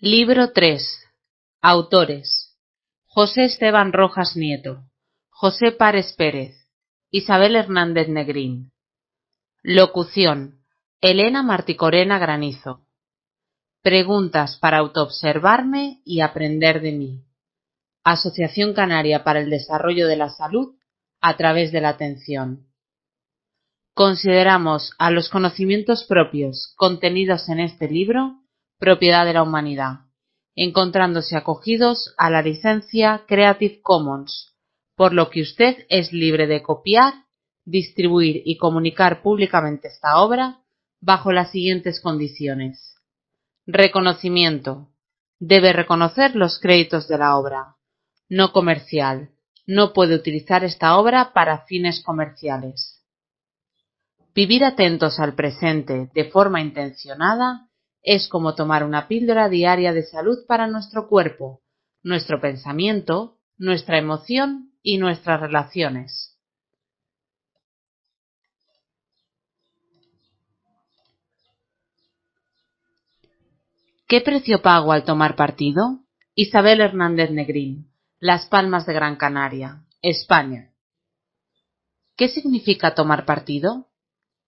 Libro 3. Autores. José Esteban Rojas Nieto. José Párez Pérez. Isabel Hernández Negrín. Locución. Elena Marticorena Granizo. Preguntas para autoobservarme y aprender de mí. Asociación Canaria para el Desarrollo de la Salud a través de la atención. Consideramos a los conocimientos propios contenidos en este libro propiedad de la humanidad, encontrándose acogidos a la licencia Creative Commons, por lo que usted es libre de copiar, distribuir y comunicar públicamente esta obra bajo las siguientes condiciones. Reconocimiento. Debe reconocer los créditos de la obra. No comercial. No puede utilizar esta obra para fines comerciales. Vivir atentos al presente de forma intencionada es como tomar una píldora diaria de salud para nuestro cuerpo, nuestro pensamiento, nuestra emoción y nuestras relaciones. ¿Qué precio pago al tomar partido? Isabel Hernández Negrín, Las Palmas de Gran Canaria, España. ¿Qué significa tomar partido?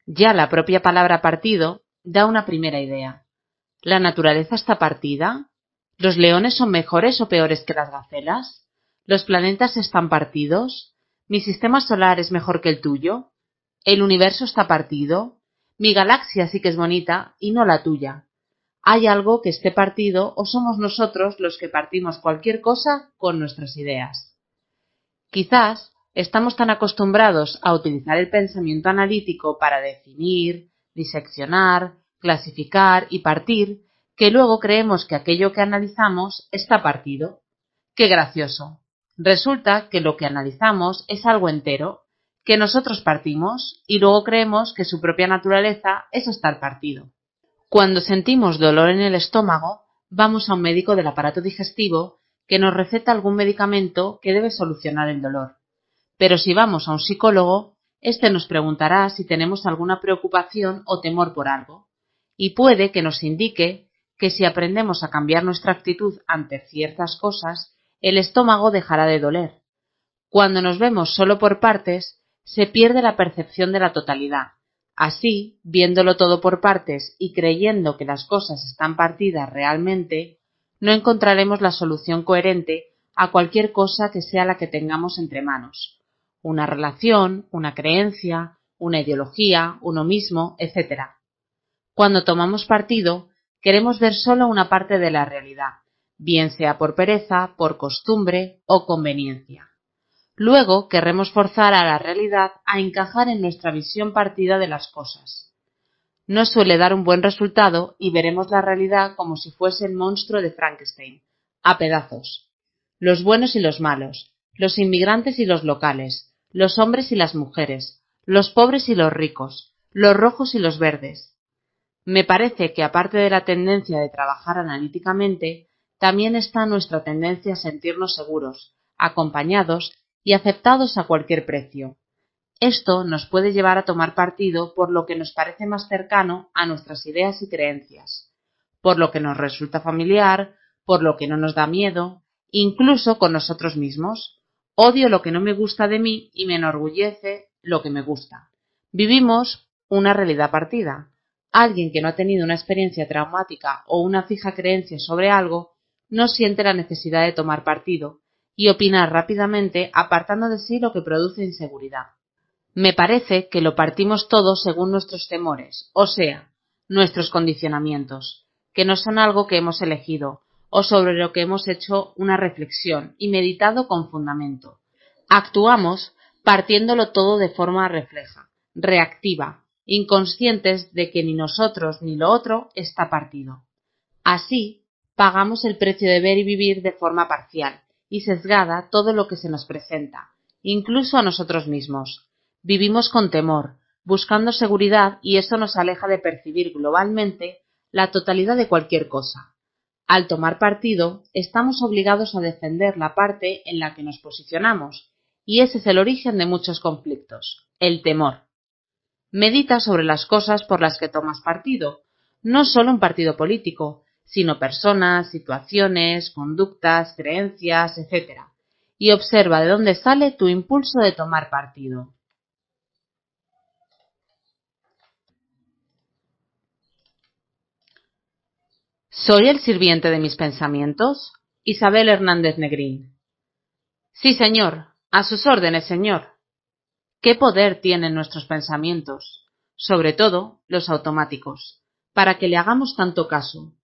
Ya la propia palabra partido da una primera idea. ¿La naturaleza está partida? ¿Los leones son mejores o peores que las gacelas? ¿Los planetas están partidos? ¿Mi sistema solar es mejor que el tuyo? ¿El universo está partido? Mi galaxia sí que es bonita y no la tuya. ¿Hay algo que esté partido o somos nosotros los que partimos cualquier cosa con nuestras ideas? Quizás estamos tan acostumbrados a utilizar el pensamiento analítico para definir, diseccionar, clasificar y partir, que luego creemos que aquello que analizamos está partido. ¡Qué gracioso! Resulta que lo que analizamos es algo entero, que nosotros partimos y luego creemos que su propia naturaleza es estar partido. Cuando sentimos dolor en el estómago, vamos a un médico del aparato digestivo que nos receta algún medicamento que debe solucionar el dolor. Pero si vamos a un psicólogo, éste nos preguntará si tenemos alguna preocupación o temor por algo y puede que nos indique que si aprendemos a cambiar nuestra actitud ante ciertas cosas, el estómago dejará de doler. Cuando nos vemos solo por partes, se pierde la percepción de la totalidad. Así, viéndolo todo por partes y creyendo que las cosas están partidas realmente, no encontraremos la solución coherente a cualquier cosa que sea la que tengamos entre manos. Una relación, una creencia, una ideología, uno mismo, etc. Cuando tomamos partido, queremos ver solo una parte de la realidad, bien sea por pereza, por costumbre o conveniencia. Luego querremos forzar a la realidad a encajar en nuestra visión partida de las cosas. No suele dar un buen resultado y veremos la realidad como si fuese el monstruo de Frankenstein, a pedazos. Los buenos y los malos, los inmigrantes y los locales, los hombres y las mujeres, los pobres y los ricos, los rojos y los verdes, me parece que aparte de la tendencia de trabajar analíticamente, también está nuestra tendencia a sentirnos seguros, acompañados y aceptados a cualquier precio. Esto nos puede llevar a tomar partido por lo que nos parece más cercano a nuestras ideas y creencias, por lo que nos resulta familiar, por lo que no nos da miedo, incluso con nosotros mismos. Odio lo que no me gusta de mí y me enorgullece lo que me gusta. Vivimos una realidad partida, Alguien que no ha tenido una experiencia traumática o una fija creencia sobre algo no siente la necesidad de tomar partido y opinar rápidamente apartando de sí lo que produce inseguridad. Me parece que lo partimos todo según nuestros temores, o sea, nuestros condicionamientos, que no son algo que hemos elegido o sobre lo que hemos hecho una reflexión y meditado con fundamento. Actuamos partiéndolo todo de forma refleja, reactiva, inconscientes de que ni nosotros ni lo otro está partido. Así, pagamos el precio de ver y vivir de forma parcial y sesgada todo lo que se nos presenta, incluso a nosotros mismos. Vivimos con temor, buscando seguridad y eso nos aleja de percibir globalmente la totalidad de cualquier cosa. Al tomar partido, estamos obligados a defender la parte en la que nos posicionamos, y ese es el origen de muchos conflictos, el temor. Medita sobre las cosas por las que tomas partido, no solo un partido político, sino personas, situaciones, conductas, creencias, etc. Y observa de dónde sale tu impulso de tomar partido. ¿Soy el sirviente de mis pensamientos? Isabel Hernández Negrín. Sí, señor. A sus órdenes, señor qué poder tienen nuestros pensamientos, sobre todo los automáticos, para que le hagamos tanto caso.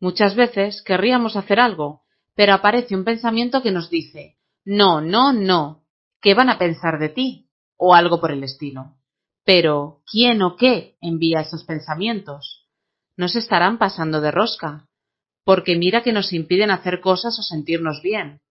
Muchas veces querríamos hacer algo, pero aparece un pensamiento que nos dice, no, no, no, ¿qué van a pensar de ti? o algo por el estilo. Pero, ¿quién o qué envía esos pensamientos? Nos estarán pasando de rosca, porque mira que nos impiden hacer cosas o sentirnos bien.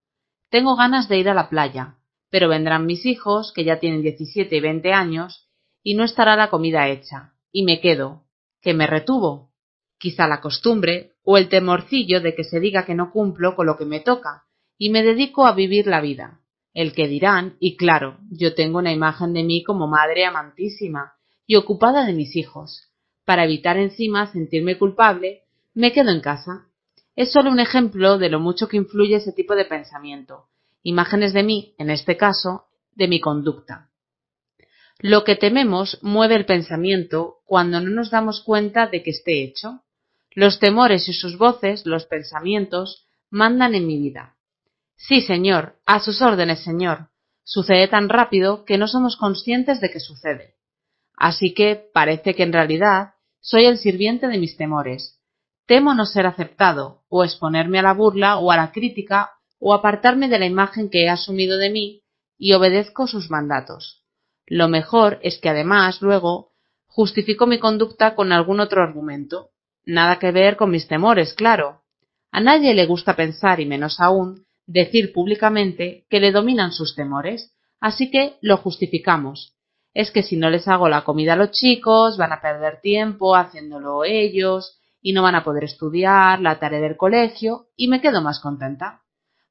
Tengo ganas de ir a la playa, pero vendrán mis hijos, que ya tienen diecisiete y veinte años, y no estará la comida hecha, y me quedo, que me retuvo. Quizá la costumbre, o el temorcillo de que se diga que no cumplo con lo que me toca, y me dedico a vivir la vida. El que dirán, y claro, yo tengo una imagen de mí como madre amantísima y ocupada de mis hijos. Para evitar encima sentirme culpable, me quedo en casa. Es solo un ejemplo de lo mucho que influye ese tipo de pensamiento, imágenes de mí, en este caso, de mi conducta. Lo que tememos mueve el pensamiento cuando no nos damos cuenta de que esté hecho. Los temores y sus voces, los pensamientos, mandan en mi vida. Sí, señor, a sus órdenes, señor. Sucede tan rápido que no somos conscientes de que sucede. Así que parece que en realidad soy el sirviente de mis temores. Temo no ser aceptado, o exponerme a la burla o a la crítica o apartarme de la imagen que he asumido de mí y obedezco sus mandatos. Lo mejor es que además, luego, justifico mi conducta con algún otro argumento. Nada que ver con mis temores, claro. A nadie le gusta pensar y menos aún decir públicamente que le dominan sus temores, así que lo justificamos. Es que si no les hago la comida a los chicos, van a perder tiempo haciéndolo ellos, y no van a poder estudiar la tarea del colegio, y me quedo más contenta.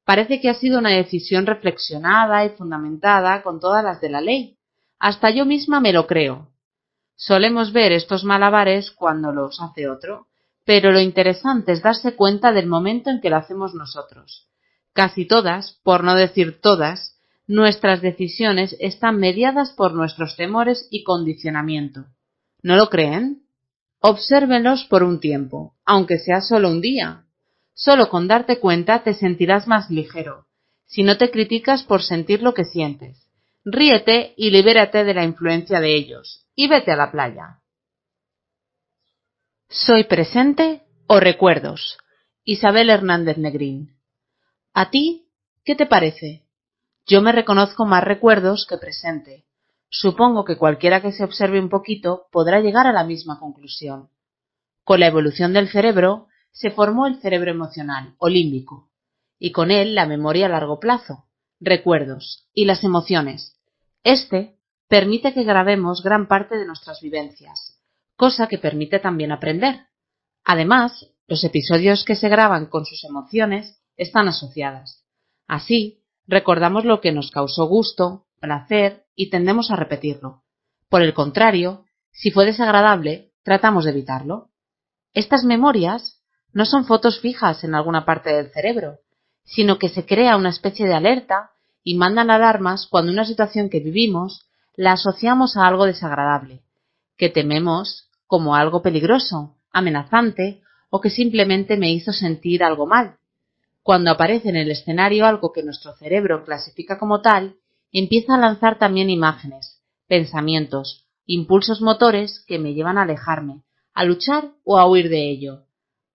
Parece que ha sido una decisión reflexionada y fundamentada con todas las de la ley. Hasta yo misma me lo creo. Solemos ver estos malabares cuando los hace otro, pero lo interesante es darse cuenta del momento en que lo hacemos nosotros. Casi todas, por no decir todas, nuestras decisiones están mediadas por nuestros temores y condicionamiento. ¿No lo creen? Obsérvenlos por un tiempo, aunque sea solo un día, Solo con darte cuenta te sentirás más ligero, si no te criticas por sentir lo que sientes. Ríete y libérate de la influencia de ellos, y vete a la playa. Soy presente o recuerdos. Isabel Hernández Negrín. ¿A ti qué te parece? Yo me reconozco más recuerdos que presente. Supongo que cualquiera que se observe un poquito podrá llegar a la misma conclusión. Con la evolución del cerebro, se formó el cerebro emocional o y con él la memoria a largo plazo, recuerdos y las emociones. Este permite que grabemos gran parte de nuestras vivencias, cosa que permite también aprender. Además, los episodios que se graban con sus emociones están asociadas. Así, recordamos lo que nos causó gusto, placer y tendemos a repetirlo. Por el contrario, si fue desagradable, tratamos de evitarlo. Estas memorias no son fotos fijas en alguna parte del cerebro, sino que se crea una especie de alerta y mandan alarmas cuando una situación que vivimos la asociamos a algo desagradable, que tememos como algo peligroso, amenazante o que simplemente me hizo sentir algo mal. Cuando aparece en el escenario algo que nuestro cerebro clasifica como tal, empieza a lanzar también imágenes, pensamientos, impulsos motores que me llevan a alejarme, a luchar o a huir de ello,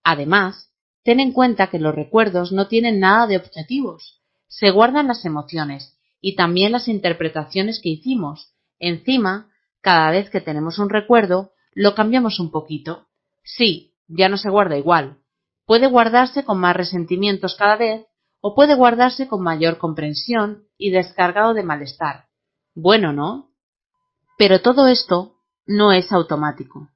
Además, ten en cuenta que los recuerdos no tienen nada de objetivos, se guardan las emociones y también las interpretaciones que hicimos. Encima, cada vez que tenemos un recuerdo, lo cambiamos un poquito. Sí, ya no se guarda igual. Puede guardarse con más resentimientos cada vez o puede guardarse con mayor comprensión y descargado de malestar. Bueno, ¿no? Pero todo esto no es automático.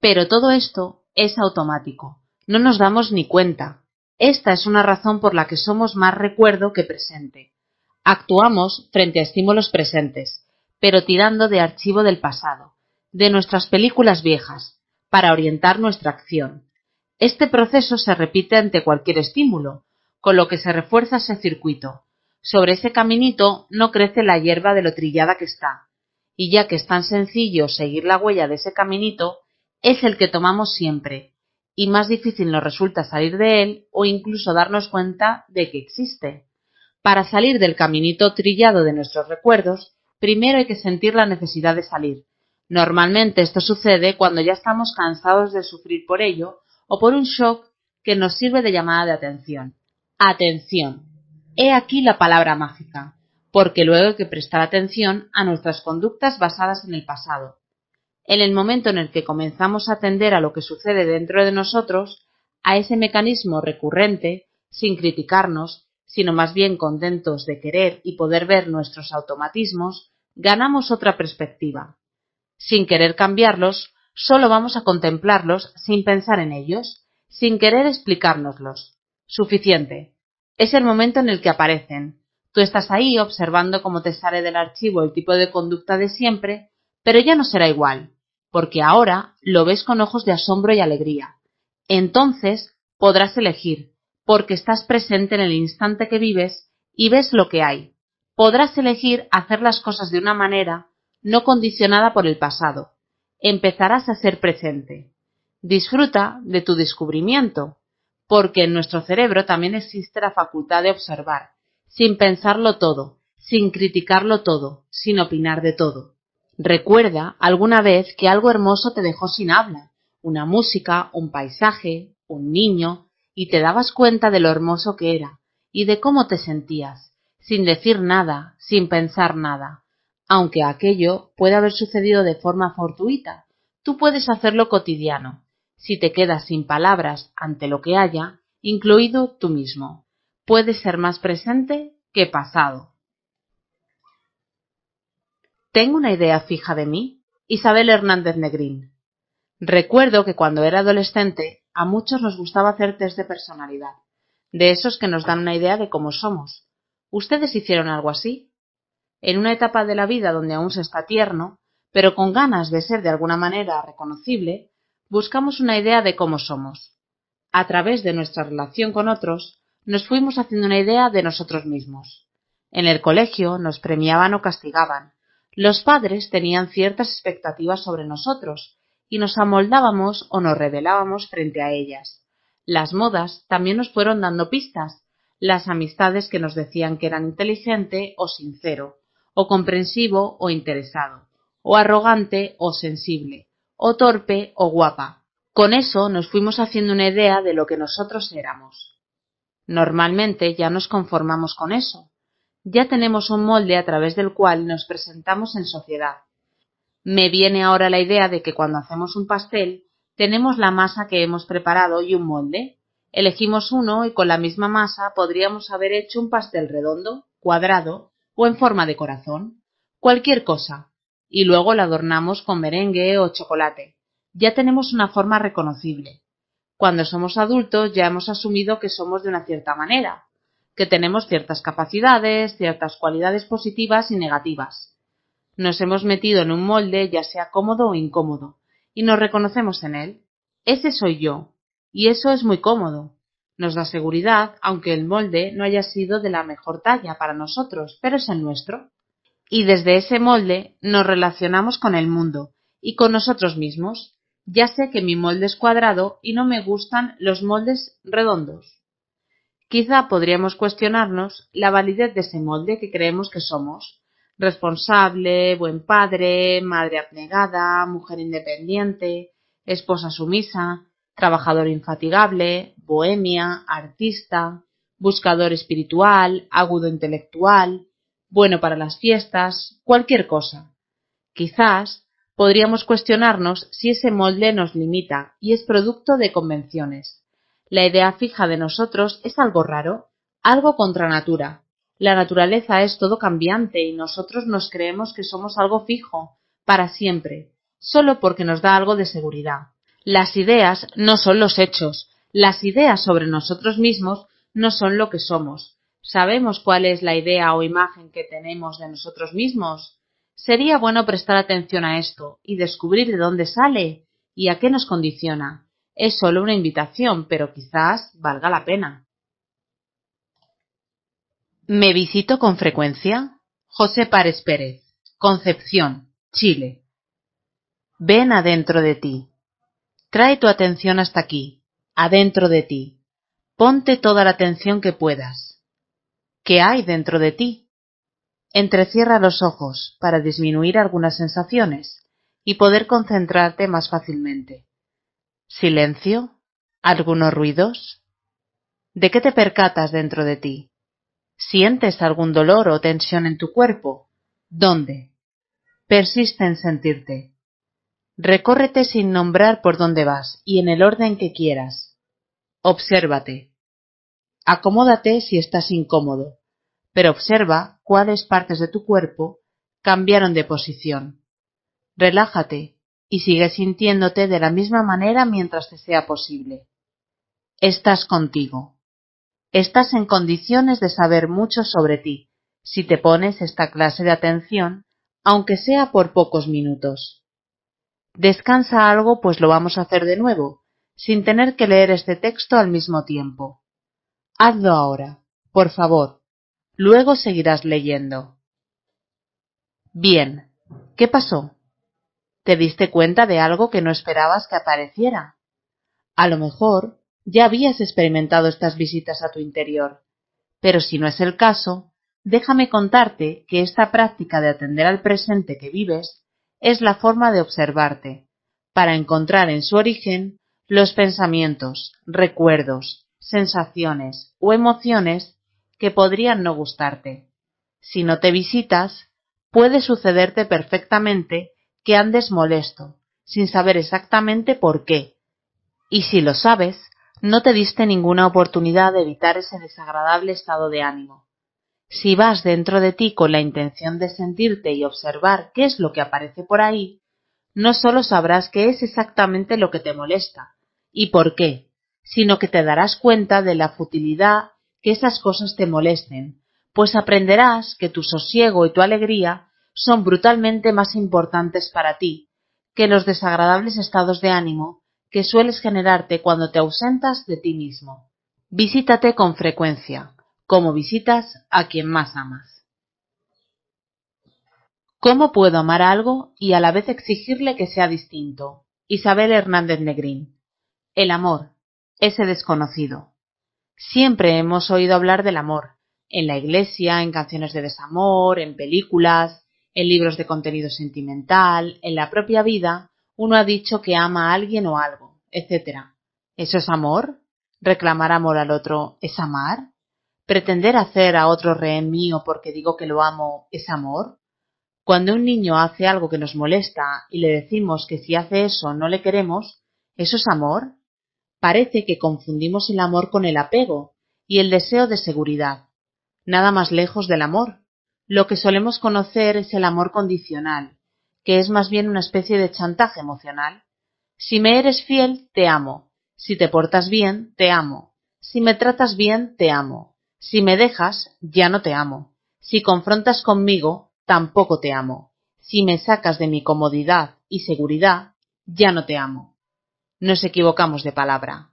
Pero todo esto es automático. No nos damos ni cuenta. Esta es una razón por la que somos más recuerdo que presente. Actuamos frente a estímulos presentes, pero tirando de archivo del pasado, de nuestras películas viejas, para orientar nuestra acción. Este proceso se repite ante cualquier estímulo, con lo que se refuerza ese circuito. Sobre ese caminito no crece la hierba de lo trillada que está, y ya que es tan sencillo seguir la huella de ese caminito, es el que tomamos siempre, y más difícil nos resulta salir de él o incluso darnos cuenta de que existe. Para salir del caminito trillado de nuestros recuerdos, primero hay que sentir la necesidad de salir. Normalmente esto sucede cuando ya estamos cansados de sufrir por ello o por un shock que nos sirve de llamada de atención. Atención. He aquí la palabra mágica, porque luego hay que prestar atención a nuestras conductas basadas en el pasado, en el momento en el que comenzamos a atender a lo que sucede dentro de nosotros, a ese mecanismo recurrente, sin criticarnos, sino más bien contentos de querer y poder ver nuestros automatismos, ganamos otra perspectiva. Sin querer cambiarlos, solo vamos a contemplarlos sin pensar en ellos, sin querer explicárnoslos. Suficiente. Es el momento en el que aparecen. Tú estás ahí observando cómo te sale del archivo el tipo de conducta de siempre, pero ya no será igual porque ahora lo ves con ojos de asombro y alegría. Entonces podrás elegir, porque estás presente en el instante que vives y ves lo que hay. Podrás elegir hacer las cosas de una manera no condicionada por el pasado. Empezarás a ser presente. Disfruta de tu descubrimiento, porque en nuestro cerebro también existe la facultad de observar, sin pensarlo todo, sin criticarlo todo, sin opinar de todo. Recuerda alguna vez que algo hermoso te dejó sin habla, una música, un paisaje, un niño, y te dabas cuenta de lo hermoso que era y de cómo te sentías, sin decir nada, sin pensar nada. Aunque aquello puede haber sucedido de forma fortuita, tú puedes hacerlo cotidiano, si te quedas sin palabras ante lo que haya, incluido tú mismo. Puedes ser más presente que pasado. Tengo una idea fija de mí, Isabel Hernández Negrín. Recuerdo que cuando era adolescente a muchos nos gustaba hacer test de personalidad, de esos que nos dan una idea de cómo somos. ¿Ustedes hicieron algo así? En una etapa de la vida donde aún se está tierno, pero con ganas de ser de alguna manera reconocible, buscamos una idea de cómo somos. A través de nuestra relación con otros, nos fuimos haciendo una idea de nosotros mismos. En el colegio nos premiaban o castigaban, los padres tenían ciertas expectativas sobre nosotros, y nos amoldábamos o nos rebelábamos frente a ellas. Las modas también nos fueron dando pistas, las amistades que nos decían que eran inteligente o sincero, o comprensivo o interesado, o arrogante o sensible, o torpe o guapa. Con eso nos fuimos haciendo una idea de lo que nosotros éramos. Normalmente ya nos conformamos con eso, ya tenemos un molde a través del cual nos presentamos en sociedad. Me viene ahora la idea de que cuando hacemos un pastel, tenemos la masa que hemos preparado y un molde. Elegimos uno y con la misma masa podríamos haber hecho un pastel redondo, cuadrado o en forma de corazón, cualquier cosa, y luego lo adornamos con merengue o chocolate. Ya tenemos una forma reconocible. Cuando somos adultos ya hemos asumido que somos de una cierta manera, que tenemos ciertas capacidades, ciertas cualidades positivas y negativas. Nos hemos metido en un molde, ya sea cómodo o incómodo, y nos reconocemos en él. Ese soy yo, y eso es muy cómodo. Nos da seguridad, aunque el molde no haya sido de la mejor talla para nosotros, pero es el nuestro. Y desde ese molde nos relacionamos con el mundo y con nosotros mismos. Ya sé que mi molde es cuadrado y no me gustan los moldes redondos. Quizá podríamos cuestionarnos la validez de ese molde que creemos que somos. Responsable, buen padre, madre abnegada, mujer independiente, esposa sumisa, trabajador infatigable, bohemia, artista, buscador espiritual, agudo intelectual, bueno para las fiestas, cualquier cosa. Quizás podríamos cuestionarnos si ese molde nos limita y es producto de convenciones, la idea fija de nosotros es algo raro, algo contra natura. La naturaleza es todo cambiante y nosotros nos creemos que somos algo fijo, para siempre, solo porque nos da algo de seguridad. Las ideas no son los hechos, las ideas sobre nosotros mismos no son lo que somos. ¿Sabemos cuál es la idea o imagen que tenemos de nosotros mismos? Sería bueno prestar atención a esto y descubrir de dónde sale y a qué nos condiciona. Es solo una invitación, pero quizás valga la pena. Me visito con frecuencia. José Párez Pérez, Concepción, Chile. Ven adentro de ti. Trae tu atención hasta aquí, adentro de ti. Ponte toda la atención que puedas. ¿Qué hay dentro de ti? Entrecierra los ojos para disminuir algunas sensaciones y poder concentrarte más fácilmente. ¿Silencio? ¿Algunos ruidos? ¿De qué te percatas dentro de ti? ¿Sientes algún dolor o tensión en tu cuerpo? ¿Dónde? Persiste en sentirte. Recórrete sin nombrar por dónde vas y en el orden que quieras. Obsérvate. Acomódate si estás incómodo, pero observa cuáles partes de tu cuerpo cambiaron de posición. Relájate y sigue sintiéndote de la misma manera mientras te sea posible. Estás contigo. Estás en condiciones de saber mucho sobre ti, si te pones esta clase de atención, aunque sea por pocos minutos. Descansa algo, pues lo vamos a hacer de nuevo, sin tener que leer este texto al mismo tiempo. Hazlo ahora, por favor. Luego seguirás leyendo. Bien. ¿Qué pasó? Te diste cuenta de algo que no esperabas que apareciera. A lo mejor ya habías experimentado estas visitas a tu interior, pero si no es el caso, déjame contarte que esta práctica de atender al presente que vives es la forma de observarte, para encontrar en su origen los pensamientos, recuerdos, sensaciones o emociones que podrían no gustarte. Si no te visitas, puede sucederte perfectamente andes molesto, sin saber exactamente por qué. Y si lo sabes, no te diste ninguna oportunidad de evitar ese desagradable estado de ánimo. Si vas dentro de ti con la intención de sentirte y observar qué es lo que aparece por ahí, no solo sabrás qué es exactamente lo que te molesta y por qué, sino que te darás cuenta de la futilidad que esas cosas te molesten, pues aprenderás que tu sosiego y tu alegría son brutalmente más importantes para ti que los desagradables estados de ánimo que sueles generarte cuando te ausentas de ti mismo. Visítate con frecuencia, como visitas a quien más amas. ¿Cómo puedo amar algo y a la vez exigirle que sea distinto? Isabel Hernández Negrín. El amor, ese desconocido. Siempre hemos oído hablar del amor, en la iglesia, en canciones de desamor, en películas, en libros de contenido sentimental, en la propia vida, uno ha dicho que ama a alguien o algo, etc. ¿Eso es amor? ¿Reclamar amor al otro es amar? ¿Pretender hacer a otro rehén mío porque digo que lo amo es amor? Cuando un niño hace algo que nos molesta y le decimos que si hace eso no le queremos, ¿eso es amor? Parece que confundimos el amor con el apego y el deseo de seguridad, nada más lejos del amor. Lo que solemos conocer es el amor condicional, que es más bien una especie de chantaje emocional. Si me eres fiel, te amo. Si te portas bien, te amo. Si me tratas bien, te amo. Si me dejas, ya no te amo. Si confrontas conmigo, tampoco te amo. Si me sacas de mi comodidad y seguridad, ya no te amo. Nos equivocamos de palabra.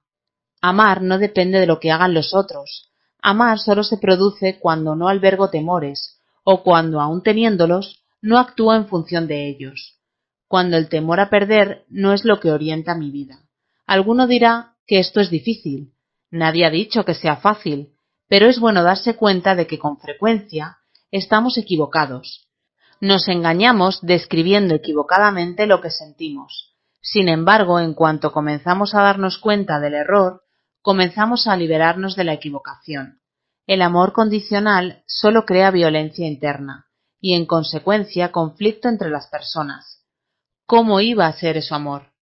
Amar no depende de lo que hagan los otros. Amar solo se produce cuando no albergo temores, o cuando aun teniéndolos, no actúo en función de ellos, cuando el temor a perder no es lo que orienta mi vida. Alguno dirá que esto es difícil, nadie ha dicho que sea fácil, pero es bueno darse cuenta de que con frecuencia estamos equivocados. Nos engañamos describiendo equivocadamente lo que sentimos. Sin embargo, en cuanto comenzamos a darnos cuenta del error, comenzamos a liberarnos de la equivocación. El amor condicional solo crea violencia interna y en consecuencia conflicto entre las personas. ¿Cómo iba a ser ese amor?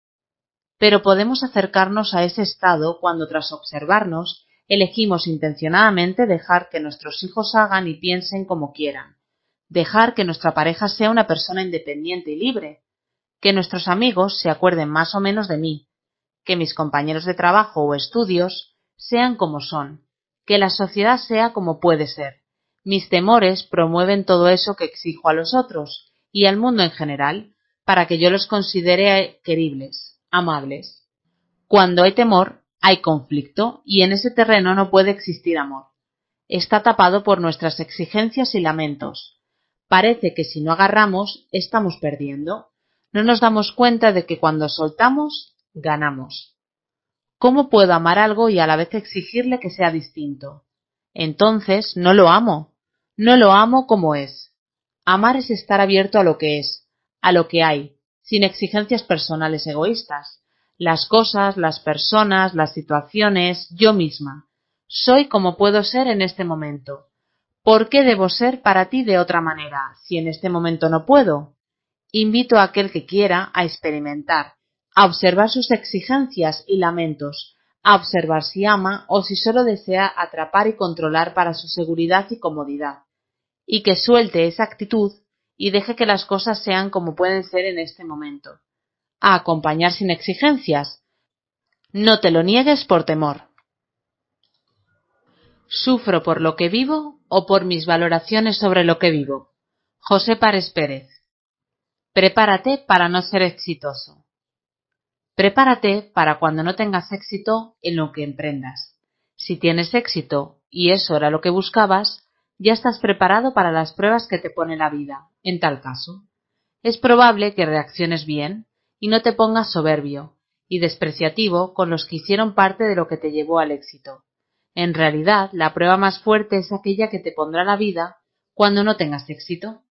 Pero podemos acercarnos a ese estado cuando tras observarnos elegimos intencionadamente dejar que nuestros hijos hagan y piensen como quieran, dejar que nuestra pareja sea una persona independiente y libre, que nuestros amigos se acuerden más o menos de mí, que mis compañeros de trabajo o estudios sean como son, que la sociedad sea como puede ser. Mis temores promueven todo eso que exijo a los otros y al mundo en general, para que yo los considere queribles, amables. Cuando hay temor, hay conflicto y en ese terreno no puede existir amor. Está tapado por nuestras exigencias y lamentos. Parece que si no agarramos, estamos perdiendo. No nos damos cuenta de que cuando soltamos, ganamos. ¿Cómo puedo amar algo y a la vez exigirle que sea distinto? Entonces, no lo amo. No lo amo como es. Amar es estar abierto a lo que es, a lo que hay, sin exigencias personales egoístas. Las cosas, las personas, las situaciones, yo misma. Soy como puedo ser en este momento. ¿Por qué debo ser para ti de otra manera, si en este momento no puedo? Invito a aquel que quiera a experimentar, a observar sus exigencias y lamentos, a observar si ama o si solo desea atrapar y controlar para su seguridad y comodidad, y que suelte esa actitud y deje que las cosas sean como pueden ser en este momento, a acompañar sin exigencias. No te lo niegues por temor. Sufro por lo que vivo o por mis valoraciones sobre lo que vivo. José Párez Pérez. Prepárate para no ser exitoso. Prepárate para cuando no tengas éxito en lo que emprendas. Si tienes éxito y eso era lo que buscabas, ya estás preparado para las pruebas que te pone la vida. En tal caso, es probable que reacciones bien y no te pongas soberbio y despreciativo con los que hicieron parte de lo que te llevó al éxito. En realidad, la prueba más fuerte es aquella que te pondrá la vida cuando no tengas éxito.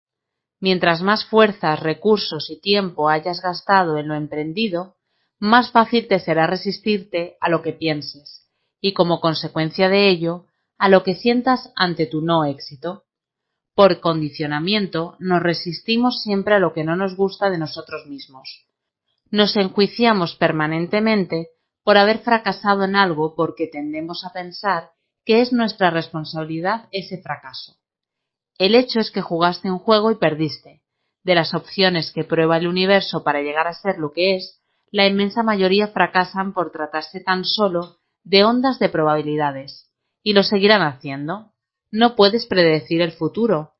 Mientras más fuerzas, recursos y tiempo hayas gastado en lo emprendido, más fácil te será resistirte a lo que pienses y como consecuencia de ello a lo que sientas ante tu no éxito. Por condicionamiento nos resistimos siempre a lo que no nos gusta de nosotros mismos. Nos enjuiciamos permanentemente por haber fracasado en algo porque tendemos a pensar que es nuestra responsabilidad ese fracaso. El hecho es que jugaste un juego y perdiste. De las opciones que prueba el universo para llegar a ser lo que es, la inmensa mayoría fracasan por tratarse tan solo de ondas de probabilidades, y lo seguirán haciendo. No puedes predecir el futuro.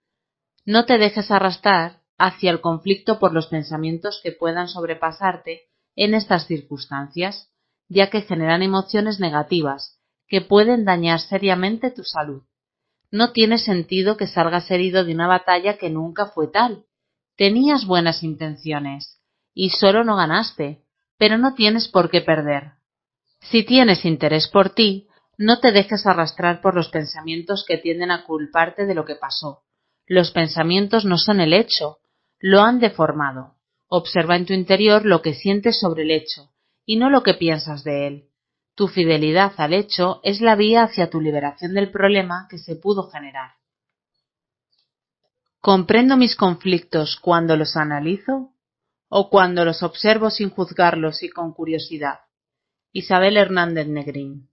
No te dejes arrastrar hacia el conflicto por los pensamientos que puedan sobrepasarte en estas circunstancias, ya que generan emociones negativas que pueden dañar seriamente tu salud. No tiene sentido que salgas herido de una batalla que nunca fue tal. Tenías buenas intenciones y solo no ganaste, pero no tienes por qué perder. Si tienes interés por ti, no te dejes arrastrar por los pensamientos que tienden a culparte de lo que pasó. Los pensamientos no son el hecho, lo han deformado. Observa en tu interior lo que sientes sobre el hecho, y no lo que piensas de él. Tu fidelidad al hecho es la vía hacia tu liberación del problema que se pudo generar. ¿Comprendo mis conflictos cuando los analizo? o cuando los observo sin juzgarlos y con curiosidad. Isabel Hernández Negrín.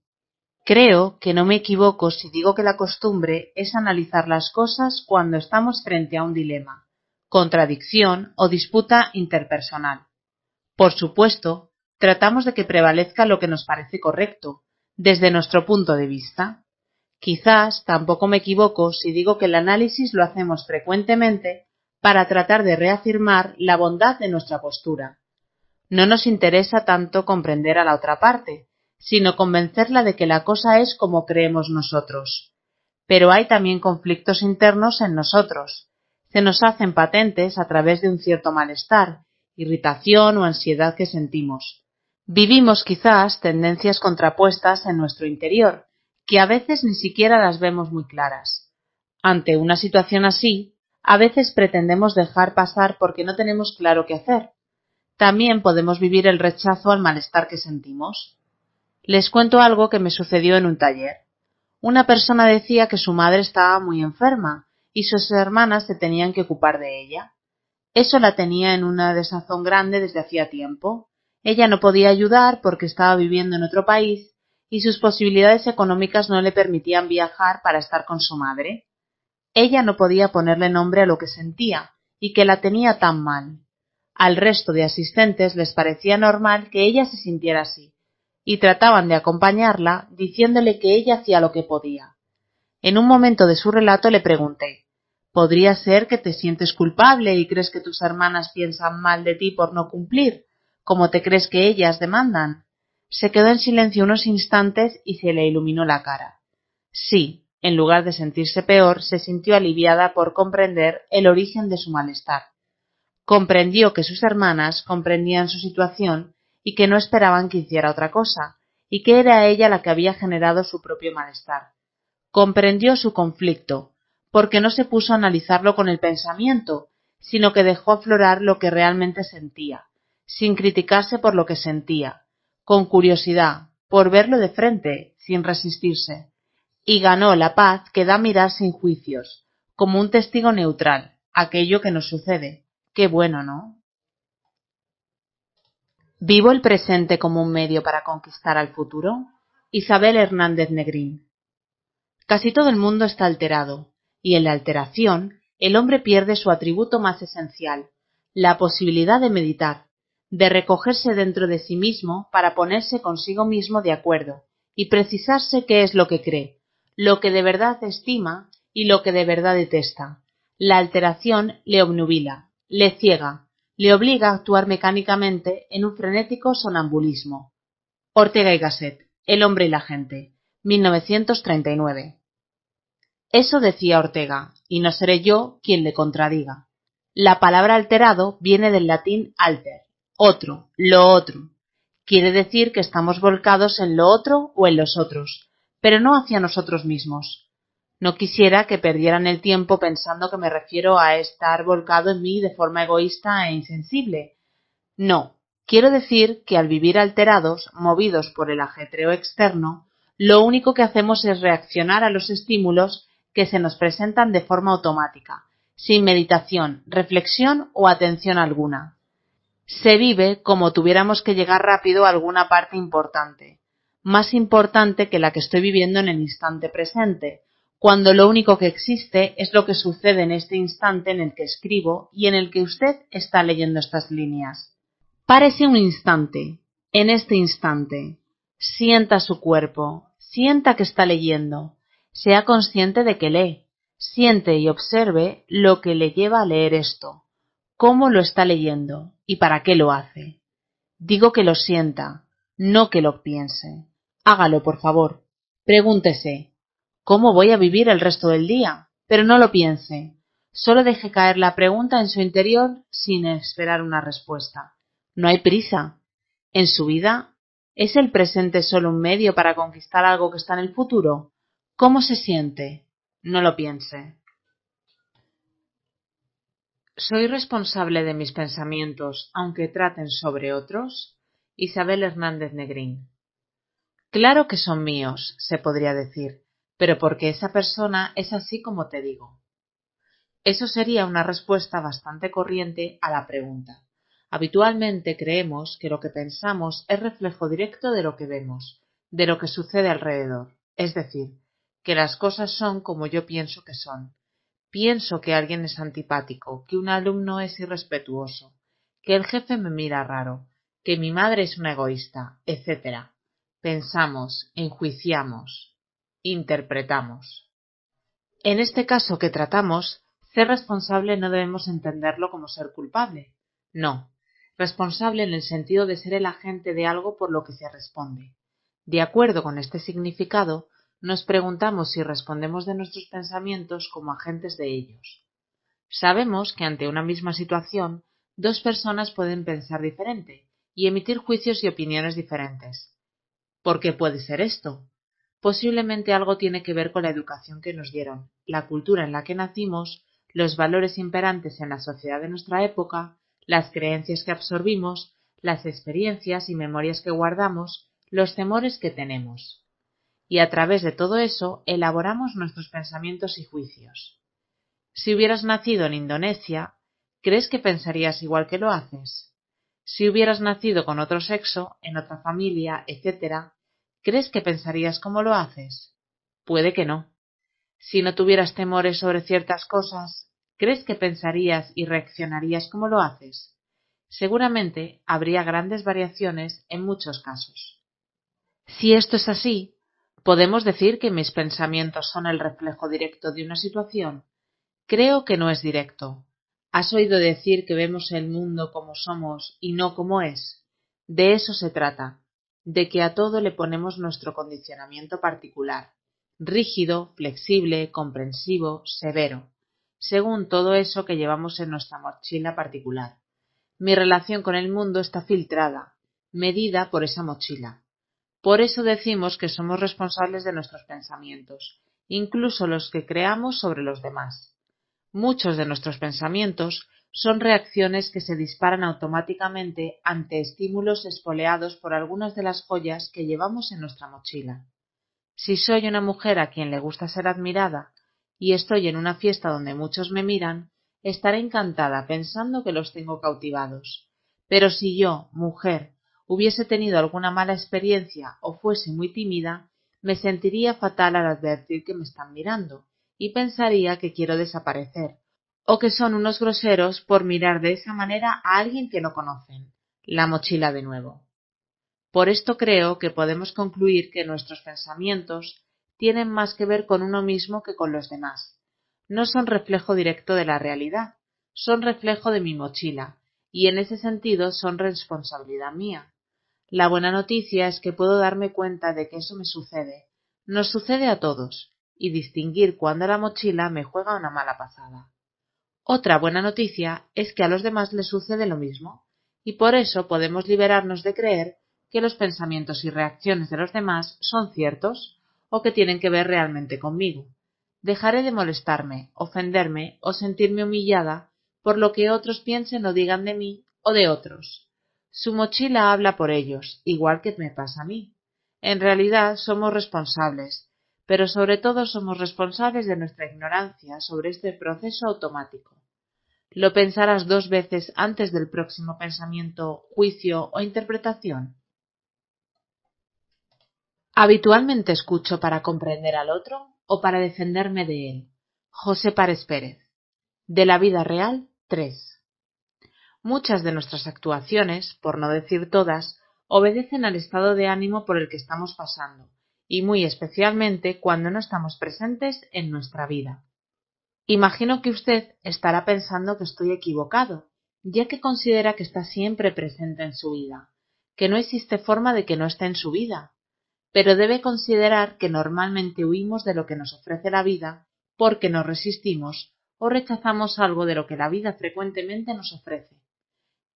Creo que no me equivoco si digo que la costumbre es analizar las cosas cuando estamos frente a un dilema, contradicción o disputa interpersonal. Por supuesto, tratamos de que prevalezca lo que nos parece correcto, desde nuestro punto de vista. Quizás tampoco me equivoco si digo que el análisis lo hacemos frecuentemente para tratar de reafirmar la bondad de nuestra postura. No nos interesa tanto comprender a la otra parte, sino convencerla de que la cosa es como creemos nosotros. Pero hay también conflictos internos en nosotros. Se nos hacen patentes a través de un cierto malestar, irritación o ansiedad que sentimos. Vivimos quizás tendencias contrapuestas en nuestro interior, que a veces ni siquiera las vemos muy claras. Ante una situación así, a veces pretendemos dejar pasar porque no tenemos claro qué hacer. También podemos vivir el rechazo al malestar que sentimos. Les cuento algo que me sucedió en un taller. Una persona decía que su madre estaba muy enferma y sus hermanas se tenían que ocupar de ella. Eso la tenía en una desazón grande desde hacía tiempo. Ella no podía ayudar porque estaba viviendo en otro país y sus posibilidades económicas no le permitían viajar para estar con su madre ella no podía ponerle nombre a lo que sentía y que la tenía tan mal. Al resto de asistentes les parecía normal que ella se sintiera así, y trataban de acompañarla diciéndole que ella hacía lo que podía. En un momento de su relato le pregunté ¿Podría ser que te sientes culpable y crees que tus hermanas piensan mal de ti por no cumplir, como te crees que ellas demandan? Se quedó en silencio unos instantes y se le iluminó la cara. Sí, en lugar de sentirse peor, se sintió aliviada por comprender el origen de su malestar. Comprendió que sus hermanas comprendían su situación y que no esperaban que hiciera otra cosa, y que era ella la que había generado su propio malestar. Comprendió su conflicto, porque no se puso a analizarlo con el pensamiento, sino que dejó aflorar lo que realmente sentía, sin criticarse por lo que sentía, con curiosidad, por verlo de frente, sin resistirse y ganó la paz que da mirar sin juicios, como un testigo neutral, aquello que nos sucede. Qué bueno, ¿no? ¿Vivo el presente como un medio para conquistar al futuro? Isabel Hernández Negrín. Casi todo el mundo está alterado, y en la alteración el hombre pierde su atributo más esencial, la posibilidad de meditar, de recogerse dentro de sí mismo para ponerse consigo mismo de acuerdo y precisarse qué es lo que cree, lo que de verdad estima y lo que de verdad detesta. La alteración le obnubila, le ciega, le obliga a actuar mecánicamente en un frenético sonambulismo. Ortega y Gasset, El hombre y la gente, 1939. Eso decía Ortega, y no seré yo quien le contradiga. La palabra alterado viene del latín alter, otro, lo otro. Quiere decir que estamos volcados en lo otro o en los otros, pero no hacia nosotros mismos. No quisiera que perdieran el tiempo pensando que me refiero a estar volcado en mí de forma egoísta e insensible. No, quiero decir que al vivir alterados, movidos por el ajetreo externo, lo único que hacemos es reaccionar a los estímulos que se nos presentan de forma automática, sin meditación, reflexión o atención alguna. Se vive como tuviéramos que llegar rápido a alguna parte importante, más importante que la que estoy viviendo en el instante presente, cuando lo único que existe es lo que sucede en este instante en el que escribo y en el que usted está leyendo estas líneas. Párese un instante, en este instante. Sienta su cuerpo, sienta que está leyendo, sea consciente de que lee, siente y observe lo que le lleva a leer esto, cómo lo está leyendo y para qué lo hace. Digo que lo sienta, no que lo piense. Hágalo, por favor. Pregúntese, ¿cómo voy a vivir el resto del día? Pero no lo piense. Solo deje caer la pregunta en su interior sin esperar una respuesta. No hay prisa. En su vida, ¿es el presente solo un medio para conquistar algo que está en el futuro? ¿Cómo se siente? No lo piense. ¿Soy responsable de mis pensamientos aunque traten sobre otros? Isabel Hernández Negrín. Claro que son míos, se podría decir, pero porque esa persona es así como te digo. Eso sería una respuesta bastante corriente a la pregunta. Habitualmente creemos que lo que pensamos es reflejo directo de lo que vemos, de lo que sucede alrededor, es decir, que las cosas son como yo pienso que son. Pienso que alguien es antipático, que un alumno es irrespetuoso, que el jefe me mira raro, que mi madre es una egoísta, etc pensamos, enjuiciamos, interpretamos. En este caso que tratamos, ser responsable no debemos entenderlo como ser culpable. No, responsable en el sentido de ser el agente de algo por lo que se responde. De acuerdo con este significado, nos preguntamos si respondemos de nuestros pensamientos como agentes de ellos. Sabemos que ante una misma situación, dos personas pueden pensar diferente y emitir juicios y opiniones diferentes. ¿Por qué puede ser esto? Posiblemente algo tiene que ver con la educación que nos dieron, la cultura en la que nacimos, los valores imperantes en la sociedad de nuestra época, las creencias que absorbimos, las experiencias y memorias que guardamos, los temores que tenemos. Y a través de todo eso elaboramos nuestros pensamientos y juicios. Si hubieras nacido en Indonesia, ¿crees que pensarías igual que lo haces? si hubieras nacido con otro sexo, en otra familia, etc., ¿crees que pensarías como lo haces? Puede que no. Si no tuvieras temores sobre ciertas cosas, ¿crees que pensarías y reaccionarías como lo haces? Seguramente habría grandes variaciones en muchos casos. Si esto es así, podemos decir que mis pensamientos son el reflejo directo de una situación. Creo que no es directo, ¿Has oído decir que vemos el mundo como somos y no como es? De eso se trata, de que a todo le ponemos nuestro condicionamiento particular, rígido, flexible, comprensivo, severo, según todo eso que llevamos en nuestra mochila particular. Mi relación con el mundo está filtrada, medida por esa mochila. Por eso decimos que somos responsables de nuestros pensamientos, incluso los que creamos sobre los demás Muchos de nuestros pensamientos son reacciones que se disparan automáticamente ante estímulos espoleados por algunas de las joyas que llevamos en nuestra mochila. Si soy una mujer a quien le gusta ser admirada y estoy en una fiesta donde muchos me miran, estaré encantada pensando que los tengo cautivados. Pero si yo, mujer, hubiese tenido alguna mala experiencia o fuese muy tímida, me sentiría fatal al advertir que me están mirando, y pensaría que quiero desaparecer, o que son unos groseros por mirar de esa manera a alguien que no conocen. La mochila de nuevo. Por esto creo que podemos concluir que nuestros pensamientos tienen más que ver con uno mismo que con los demás. No son reflejo directo de la realidad, son reflejo de mi mochila, y en ese sentido son responsabilidad mía. La buena noticia es que puedo darme cuenta de que eso me sucede. Nos sucede a todos y distinguir cuando la mochila me juega una mala pasada. Otra buena noticia es que a los demás les sucede lo mismo, y por eso podemos liberarnos de creer que los pensamientos y reacciones de los demás son ciertos o que tienen que ver realmente conmigo. Dejaré de molestarme, ofenderme o sentirme humillada por lo que otros piensen o digan de mí o de otros. Su mochila habla por ellos, igual que me pasa a mí. En realidad somos responsables pero sobre todo somos responsables de nuestra ignorancia sobre este proceso automático. ¿Lo pensarás dos veces antes del próximo pensamiento, juicio o interpretación? Habitualmente escucho para comprender al otro o para defenderme de él. José Párez Pérez. De la vida real 3. Muchas de nuestras actuaciones, por no decir todas, obedecen al estado de ánimo por el que estamos pasando y muy especialmente cuando no estamos presentes en nuestra vida. Imagino que usted estará pensando que estoy equivocado, ya que considera que está siempre presente en su vida, que no existe forma de que no esté en su vida, pero debe considerar que normalmente huimos de lo que nos ofrece la vida porque nos resistimos o rechazamos algo de lo que la vida frecuentemente nos ofrece.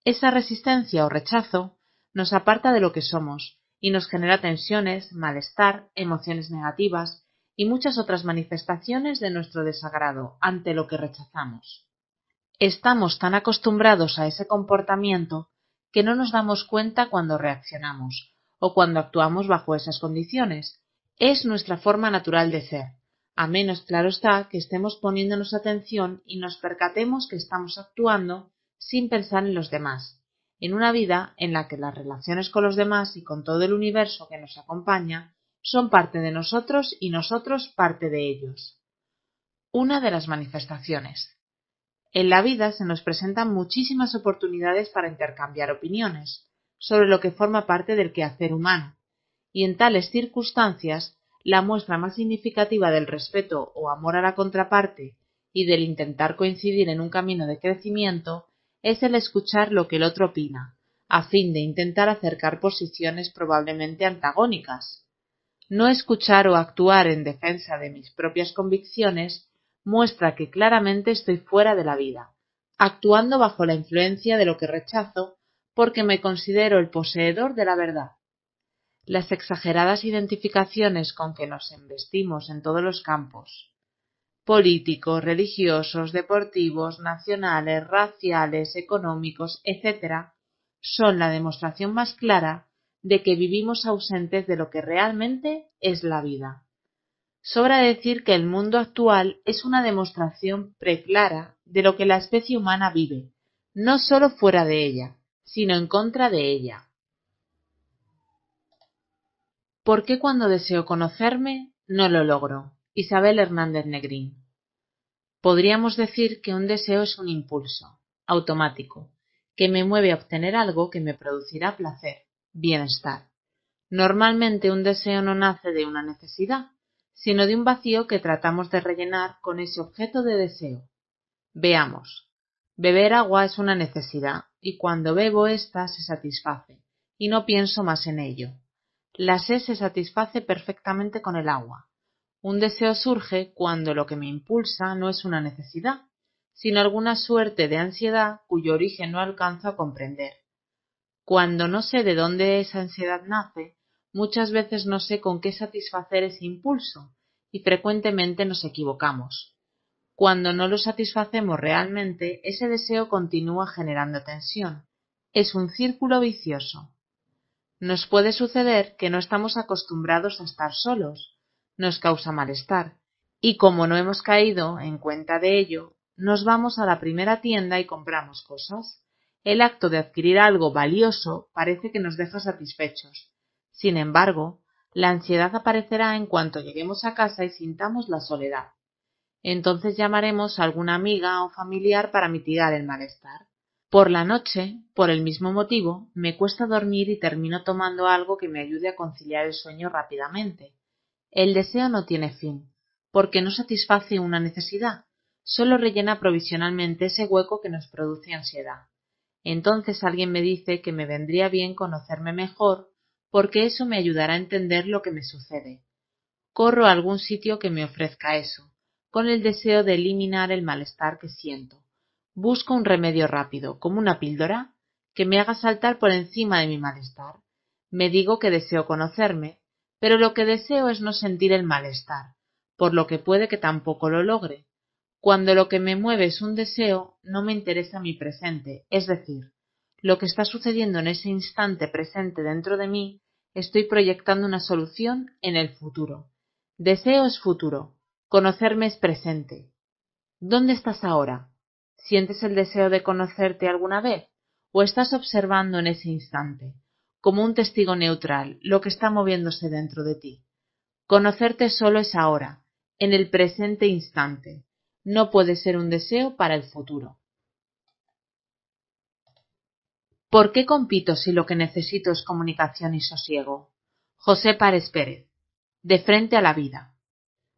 Esa resistencia o rechazo nos aparta de lo que somos y nos genera tensiones, malestar, emociones negativas y muchas otras manifestaciones de nuestro desagrado ante lo que rechazamos. Estamos tan acostumbrados a ese comportamiento que no nos damos cuenta cuando reaccionamos o cuando actuamos bajo esas condiciones. Es nuestra forma natural de ser, a menos claro está que estemos poniéndonos atención y nos percatemos que estamos actuando sin pensar en los demás, en una vida en la que las relaciones con los demás y con todo el universo que nos acompaña son parte de nosotros y nosotros parte de ellos. Una de las manifestaciones. En la vida se nos presentan muchísimas oportunidades para intercambiar opiniones sobre lo que forma parte del quehacer humano, y en tales circunstancias la muestra más significativa del respeto o amor a la contraparte y del intentar coincidir en un camino de crecimiento es el escuchar lo que el otro opina, a fin de intentar acercar posiciones probablemente antagónicas. No escuchar o actuar en defensa de mis propias convicciones muestra que claramente estoy fuera de la vida, actuando bajo la influencia de lo que rechazo porque me considero el poseedor de la verdad. Las exageradas identificaciones con que nos embestimos en todos los campos, políticos, religiosos, deportivos, nacionales, raciales, económicos, etc., son la demostración más clara de que vivimos ausentes de lo que realmente es la vida. Sobra decir que el mundo actual es una demostración preclara de lo que la especie humana vive, no sólo fuera de ella, sino en contra de ella. ¿Por qué cuando deseo conocerme no lo logro? Isabel Hernández Negrín. Podríamos decir que un deseo es un impulso, automático, que me mueve a obtener algo que me producirá placer, bienestar. Normalmente un deseo no nace de una necesidad, sino de un vacío que tratamos de rellenar con ese objeto de deseo. Veamos. Beber agua es una necesidad, y cuando bebo ésta se satisface, y no pienso más en ello. La sed se satisface perfectamente con el agua. Un deseo surge cuando lo que me impulsa no es una necesidad, sino alguna suerte de ansiedad cuyo origen no alcanzo a comprender. Cuando no sé de dónde esa ansiedad nace, muchas veces no sé con qué satisfacer ese impulso y frecuentemente nos equivocamos. Cuando no lo satisfacemos realmente, ese deseo continúa generando tensión. Es un círculo vicioso. Nos puede suceder que no estamos acostumbrados a estar solos, nos causa malestar, y como no hemos caído en cuenta de ello, nos vamos a la primera tienda y compramos cosas. El acto de adquirir algo valioso parece que nos deja satisfechos. Sin embargo, la ansiedad aparecerá en cuanto lleguemos a casa y sintamos la soledad. Entonces llamaremos a alguna amiga o familiar para mitigar el malestar. Por la noche, por el mismo motivo, me cuesta dormir y termino tomando algo que me ayude a conciliar el sueño rápidamente. El deseo no tiene fin, porque no satisface una necesidad, solo rellena provisionalmente ese hueco que nos produce ansiedad. Entonces alguien me dice que me vendría bien conocerme mejor, porque eso me ayudará a entender lo que me sucede. Corro a algún sitio que me ofrezca eso, con el deseo de eliminar el malestar que siento. Busco un remedio rápido, como una píldora, que me haga saltar por encima de mi malestar. Me digo que deseo conocerme, pero lo que deseo es no sentir el malestar, por lo que puede que tampoco lo logre. Cuando lo que me mueve es un deseo, no me interesa mi presente, es decir, lo que está sucediendo en ese instante presente dentro de mí, estoy proyectando una solución en el futuro. Deseo es futuro, conocerme es presente. ¿Dónde estás ahora? ¿Sientes el deseo de conocerte alguna vez? ¿O estás observando en ese instante? como un testigo neutral, lo que está moviéndose dentro de ti. Conocerte solo es ahora, en el presente instante. No puede ser un deseo para el futuro. ¿Por qué compito si lo que necesito es comunicación y sosiego? José Párez Pérez. De frente a la vida.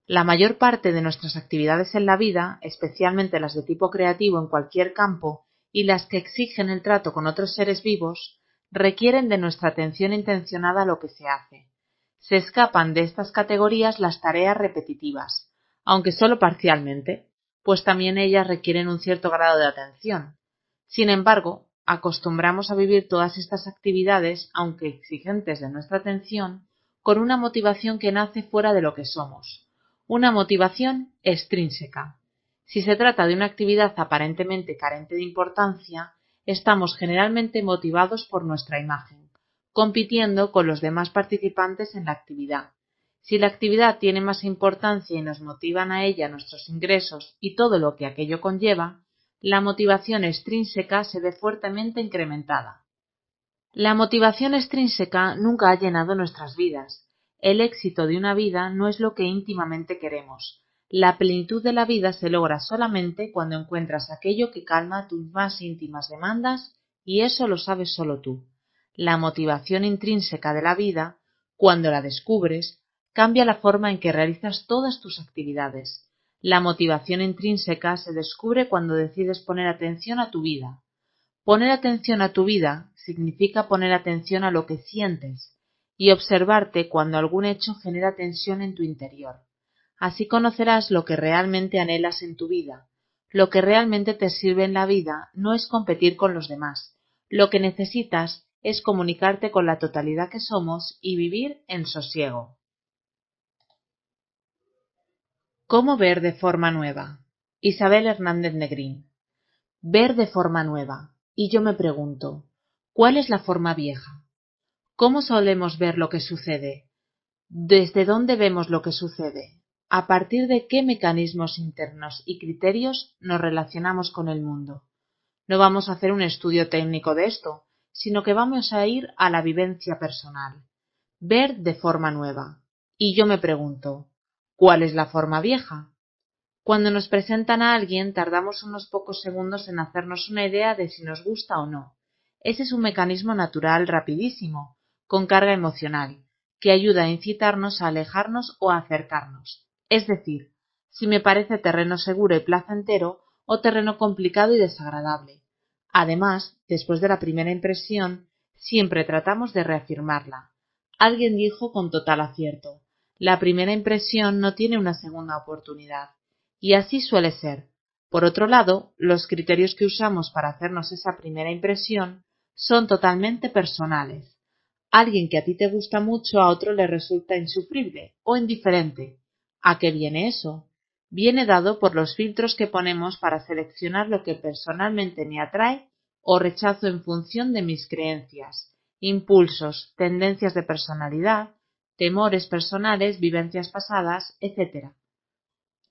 La mayor parte de nuestras actividades en la vida, especialmente las de tipo creativo en cualquier campo y las que exigen el trato con otros seres vivos, requieren de nuestra atención intencionada lo que se hace. Se escapan de estas categorías las tareas repetitivas, aunque solo parcialmente, pues también ellas requieren un cierto grado de atención. Sin embargo, acostumbramos a vivir todas estas actividades, aunque exigentes de nuestra atención, con una motivación que nace fuera de lo que somos, una motivación extrínseca. Si se trata de una actividad aparentemente carente de importancia, estamos generalmente motivados por nuestra imagen, compitiendo con los demás participantes en la actividad. Si la actividad tiene más importancia y nos motivan a ella nuestros ingresos y todo lo que aquello conlleva, la motivación extrínseca se ve fuertemente incrementada. La motivación extrínseca nunca ha llenado nuestras vidas. El éxito de una vida no es lo que íntimamente queremos, la plenitud de la vida se logra solamente cuando encuentras aquello que calma tus más íntimas demandas y eso lo sabes solo tú. La motivación intrínseca de la vida, cuando la descubres, cambia la forma en que realizas todas tus actividades. La motivación intrínseca se descubre cuando decides poner atención a tu vida. Poner atención a tu vida significa poner atención a lo que sientes y observarte cuando algún hecho genera tensión en tu interior. Así conocerás lo que realmente anhelas en tu vida. Lo que realmente te sirve en la vida no es competir con los demás. Lo que necesitas es comunicarte con la totalidad que somos y vivir en sosiego. ¿Cómo ver de forma nueva? Isabel Hernández Negrín. Ver de forma nueva. Y yo me pregunto, ¿cuál es la forma vieja? ¿Cómo solemos ver lo que sucede? ¿Desde dónde vemos lo que sucede? a partir de qué mecanismos internos y criterios nos relacionamos con el mundo. No vamos a hacer un estudio técnico de esto, sino que vamos a ir a la vivencia personal, ver de forma nueva. Y yo me pregunto, ¿cuál es la forma vieja? Cuando nos presentan a alguien tardamos unos pocos segundos en hacernos una idea de si nos gusta o no. Ese es un mecanismo natural rapidísimo, con carga emocional, que ayuda a incitarnos a alejarnos o a acercarnos es decir, si me parece terreno seguro y placentero o terreno complicado y desagradable. Además, después de la primera impresión, siempre tratamos de reafirmarla. Alguien dijo con total acierto, la primera impresión no tiene una segunda oportunidad. Y así suele ser. Por otro lado, los criterios que usamos para hacernos esa primera impresión son totalmente personales. Alguien que a ti te gusta mucho a otro le resulta insufrible o indiferente, ¿A qué viene eso? Viene dado por los filtros que ponemos para seleccionar lo que personalmente me atrae o rechazo en función de mis creencias, impulsos, tendencias de personalidad, temores personales, vivencias pasadas, etc.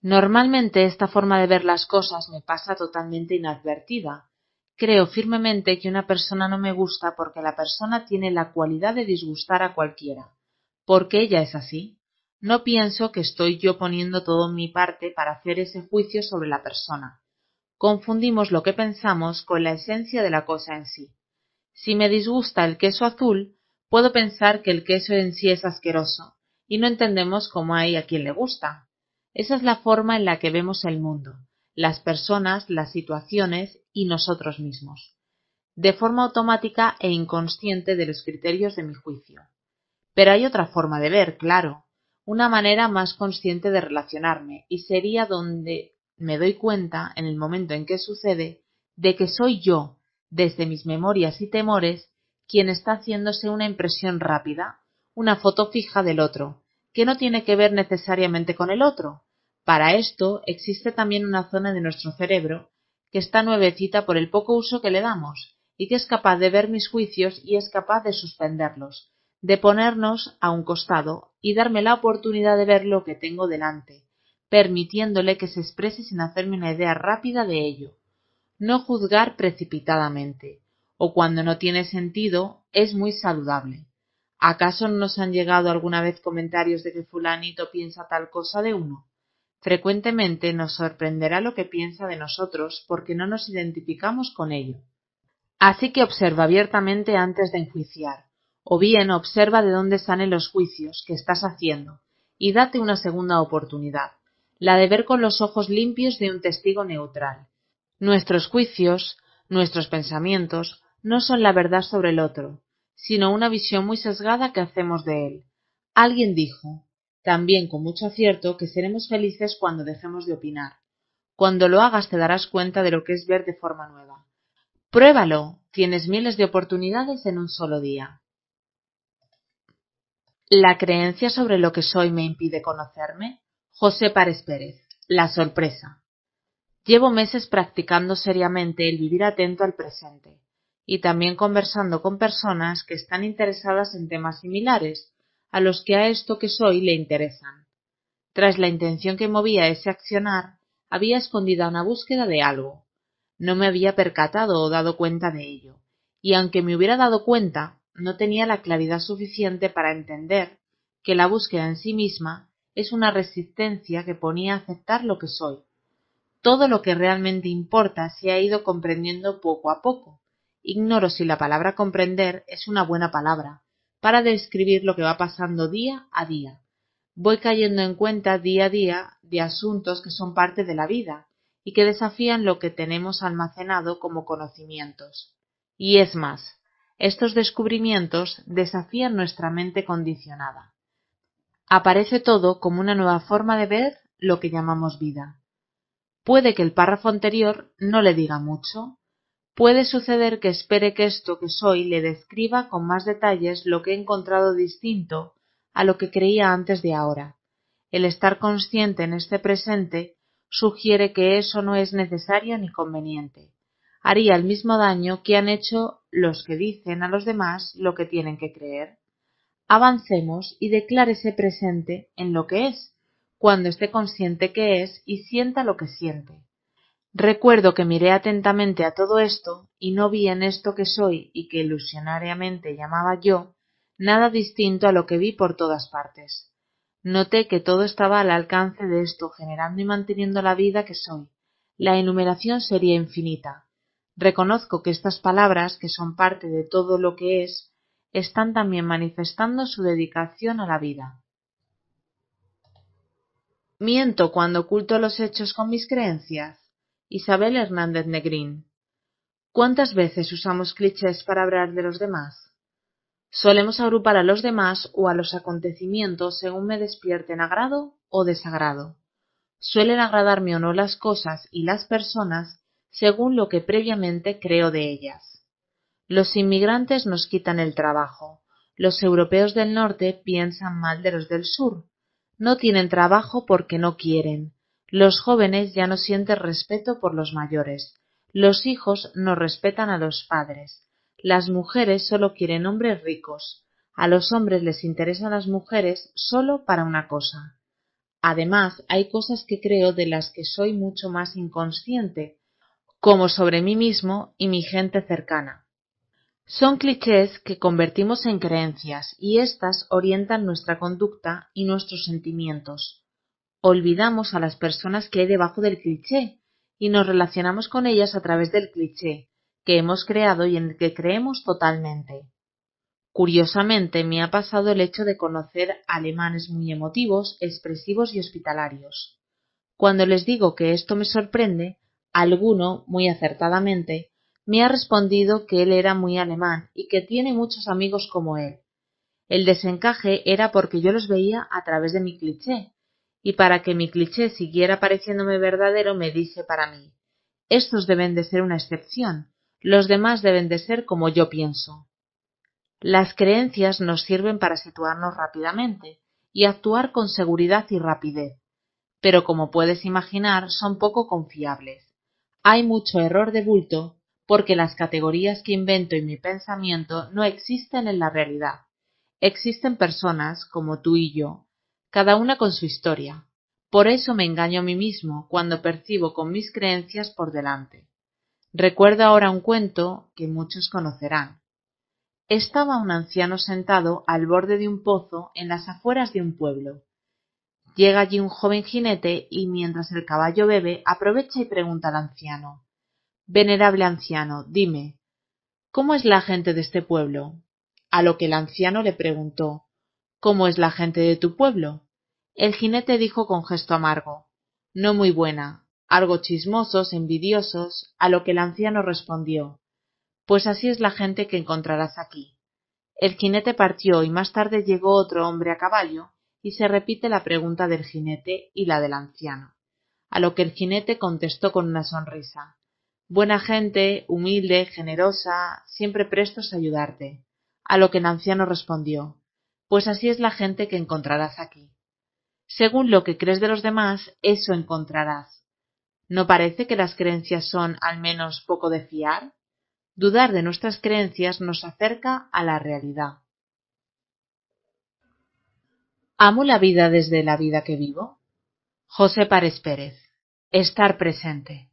Normalmente esta forma de ver las cosas me pasa totalmente inadvertida. Creo firmemente que una persona no me gusta porque la persona tiene la cualidad de disgustar a cualquiera, porque ella es así. No pienso que estoy yo poniendo todo mi parte para hacer ese juicio sobre la persona. Confundimos lo que pensamos con la esencia de la cosa en sí. Si me disgusta el queso azul, puedo pensar que el queso en sí es asqueroso, y no entendemos cómo hay a quien le gusta. Esa es la forma en la que vemos el mundo, las personas, las situaciones y nosotros mismos, de forma automática e inconsciente de los criterios de mi juicio. Pero hay otra forma de ver, claro, una manera más consciente de relacionarme y sería donde me doy cuenta, en el momento en que sucede, de que soy yo, desde mis memorias y temores, quien está haciéndose una impresión rápida, una foto fija del otro, que no tiene que ver necesariamente con el otro. Para esto existe también una zona de nuestro cerebro que está nuevecita por el poco uso que le damos y que es capaz de ver mis juicios y es capaz de suspenderlos, de ponernos a un costado y darme la oportunidad de ver lo que tengo delante, permitiéndole que se exprese sin hacerme una idea rápida de ello. No juzgar precipitadamente, o cuando no tiene sentido, es muy saludable. ¿Acaso no nos han llegado alguna vez comentarios de que fulanito piensa tal cosa de uno? Frecuentemente nos sorprenderá lo que piensa de nosotros porque no nos identificamos con ello. Así que observa abiertamente antes de enjuiciar o bien observa de dónde salen los juicios que estás haciendo y date una segunda oportunidad, la de ver con los ojos limpios de un testigo neutral. Nuestros juicios, nuestros pensamientos, no son la verdad sobre el otro, sino una visión muy sesgada que hacemos de él. Alguien dijo, también con mucho acierto, que seremos felices cuando dejemos de opinar. Cuando lo hagas te darás cuenta de lo que es ver de forma nueva. Pruébalo, tienes miles de oportunidades en un solo día. La creencia sobre lo que soy me impide conocerme. José Párez Pérez. La sorpresa. Llevo meses practicando seriamente el vivir atento al presente y también conversando con personas que están interesadas en temas similares a los que a esto que soy le interesan. Tras la intención que movía ese accionar, había escondida una búsqueda de algo. No me había percatado o dado cuenta de ello, y aunque me hubiera dado cuenta, no tenía la claridad suficiente para entender que la búsqueda en sí misma es una resistencia que ponía a aceptar lo que soy. Todo lo que realmente importa se ha ido comprendiendo poco a poco. Ignoro si la palabra comprender es una buena palabra para describir lo que va pasando día a día. Voy cayendo en cuenta día a día de asuntos que son parte de la vida y que desafían lo que tenemos almacenado como conocimientos. Y es más, estos descubrimientos desafían nuestra mente condicionada. Aparece todo como una nueva forma de ver lo que llamamos vida. Puede que el párrafo anterior no le diga mucho. Puede suceder que espere que esto que soy le describa con más detalles lo que he encontrado distinto a lo que creía antes de ahora. El estar consciente en este presente sugiere que eso no es necesario ni conveniente haría el mismo daño que han hecho los que dicen a los demás lo que tienen que creer. Avancemos y declárese presente en lo que es, cuando esté consciente que es y sienta lo que siente. Recuerdo que miré atentamente a todo esto y no vi en esto que soy y que ilusionariamente llamaba yo nada distinto a lo que vi por todas partes. Noté que todo estaba al alcance de esto, generando y manteniendo la vida que soy. La enumeración sería infinita. Reconozco que estas palabras, que son parte de todo lo que es, están también manifestando su dedicación a la vida. Miento cuando oculto los hechos con mis creencias. Isabel Hernández Negrín. ¿Cuántas veces usamos clichés para hablar de los demás? Solemos agrupar a los demás o a los acontecimientos según me despierten agrado o desagrado. Suelen agradarme o no las cosas y las personas según lo que previamente creo de ellas. Los inmigrantes nos quitan el trabajo. Los europeos del norte piensan mal de los del sur. No tienen trabajo porque no quieren. Los jóvenes ya no sienten respeto por los mayores. Los hijos no respetan a los padres. Las mujeres solo quieren hombres ricos. A los hombres les interesan las mujeres solo para una cosa. Además, hay cosas que creo de las que soy mucho más inconsciente, como sobre mí mismo y mi gente cercana. Son clichés que convertimos en creencias y éstas orientan nuestra conducta y nuestros sentimientos. Olvidamos a las personas que hay debajo del cliché y nos relacionamos con ellas a través del cliché que hemos creado y en el que creemos totalmente. Curiosamente me ha pasado el hecho de conocer alemanes muy emotivos, expresivos y hospitalarios. Cuando les digo que esto me sorprende, Alguno, muy acertadamente, me ha respondido que él era muy alemán y que tiene muchos amigos como él. El desencaje era porque yo los veía a través de mi cliché, y para que mi cliché siguiera pareciéndome verdadero me dije para mí, estos deben de ser una excepción, los demás deben de ser como yo pienso. Las creencias nos sirven para situarnos rápidamente y actuar con seguridad y rapidez, pero como puedes imaginar son poco confiables hay mucho error de bulto porque las categorías que invento en mi pensamiento no existen en la realidad. Existen personas, como tú y yo, cada una con su historia. Por eso me engaño a mí mismo cuando percibo con mis creencias por delante. Recuerdo ahora un cuento que muchos conocerán. Estaba un anciano sentado al borde de un pozo en las afueras de un pueblo. Llega allí un joven jinete y mientras el caballo bebe, aprovecha y pregunta al anciano. Venerable anciano, dime, ¿cómo es la gente de este pueblo? A lo que el anciano le preguntó, ¿cómo es la gente de tu pueblo? El jinete dijo con gesto amargo, no muy buena, algo chismosos, envidiosos, a lo que el anciano respondió, pues así es la gente que encontrarás aquí. El jinete partió y más tarde llegó otro hombre a caballo, y se repite la pregunta del jinete y la del anciano, a lo que el jinete contestó con una sonrisa. Buena gente, humilde, generosa, siempre prestos a ayudarte. A lo que el anciano respondió, pues así es la gente que encontrarás aquí. Según lo que crees de los demás, eso encontrarás. ¿No parece que las creencias son, al menos, poco de fiar? Dudar de nuestras creencias nos acerca a la realidad. ¿Amo la vida desde la vida que vivo? José Párez Pérez. Estar presente.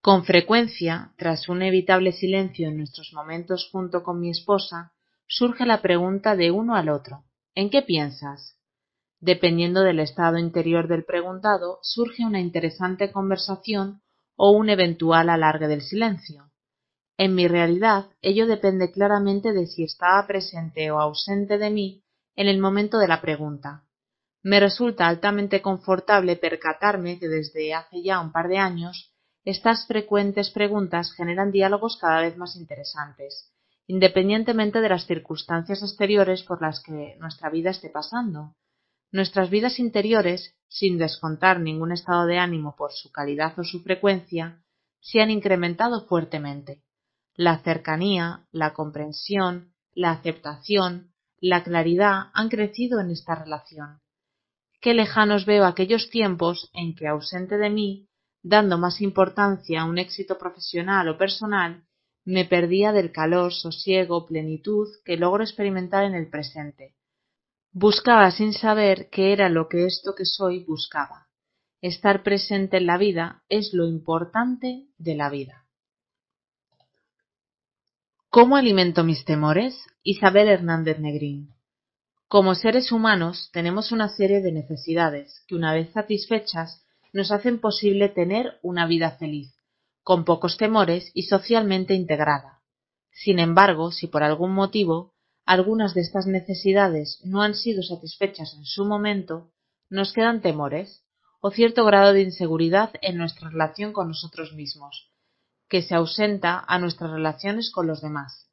Con frecuencia, tras un evitable silencio en nuestros momentos junto con mi esposa, surge la pregunta de uno al otro. ¿En qué piensas? Dependiendo del estado interior del preguntado, surge una interesante conversación o un eventual alargue del silencio. En mi realidad, ello depende claramente de si estaba presente o ausente de mí en el momento de la pregunta. Me resulta altamente confortable percatarme que desde hace ya un par de años estas frecuentes preguntas generan diálogos cada vez más interesantes, independientemente de las circunstancias exteriores por las que nuestra vida esté pasando. Nuestras vidas interiores, sin descontar ningún estado de ánimo por su calidad o su frecuencia, se han incrementado fuertemente. La cercanía, la comprensión, la aceptación, la claridad han crecido en esta relación. Qué lejanos veo aquellos tiempos en que, ausente de mí, dando más importancia a un éxito profesional o personal, me perdía del calor, sosiego, plenitud que logro experimentar en el presente. Buscaba sin saber qué era lo que esto que soy buscaba. Estar presente en la vida es lo importante de la vida. ¿Cómo alimento mis temores? Isabel Hernández Negrín. Como seres humanos tenemos una serie de necesidades que una vez satisfechas nos hacen posible tener una vida feliz, con pocos temores y socialmente integrada. Sin embargo, si por algún motivo algunas de estas necesidades no han sido satisfechas en su momento, nos quedan temores o cierto grado de inseguridad en nuestra relación con nosotros mismos, que se ausenta a nuestras relaciones con los demás.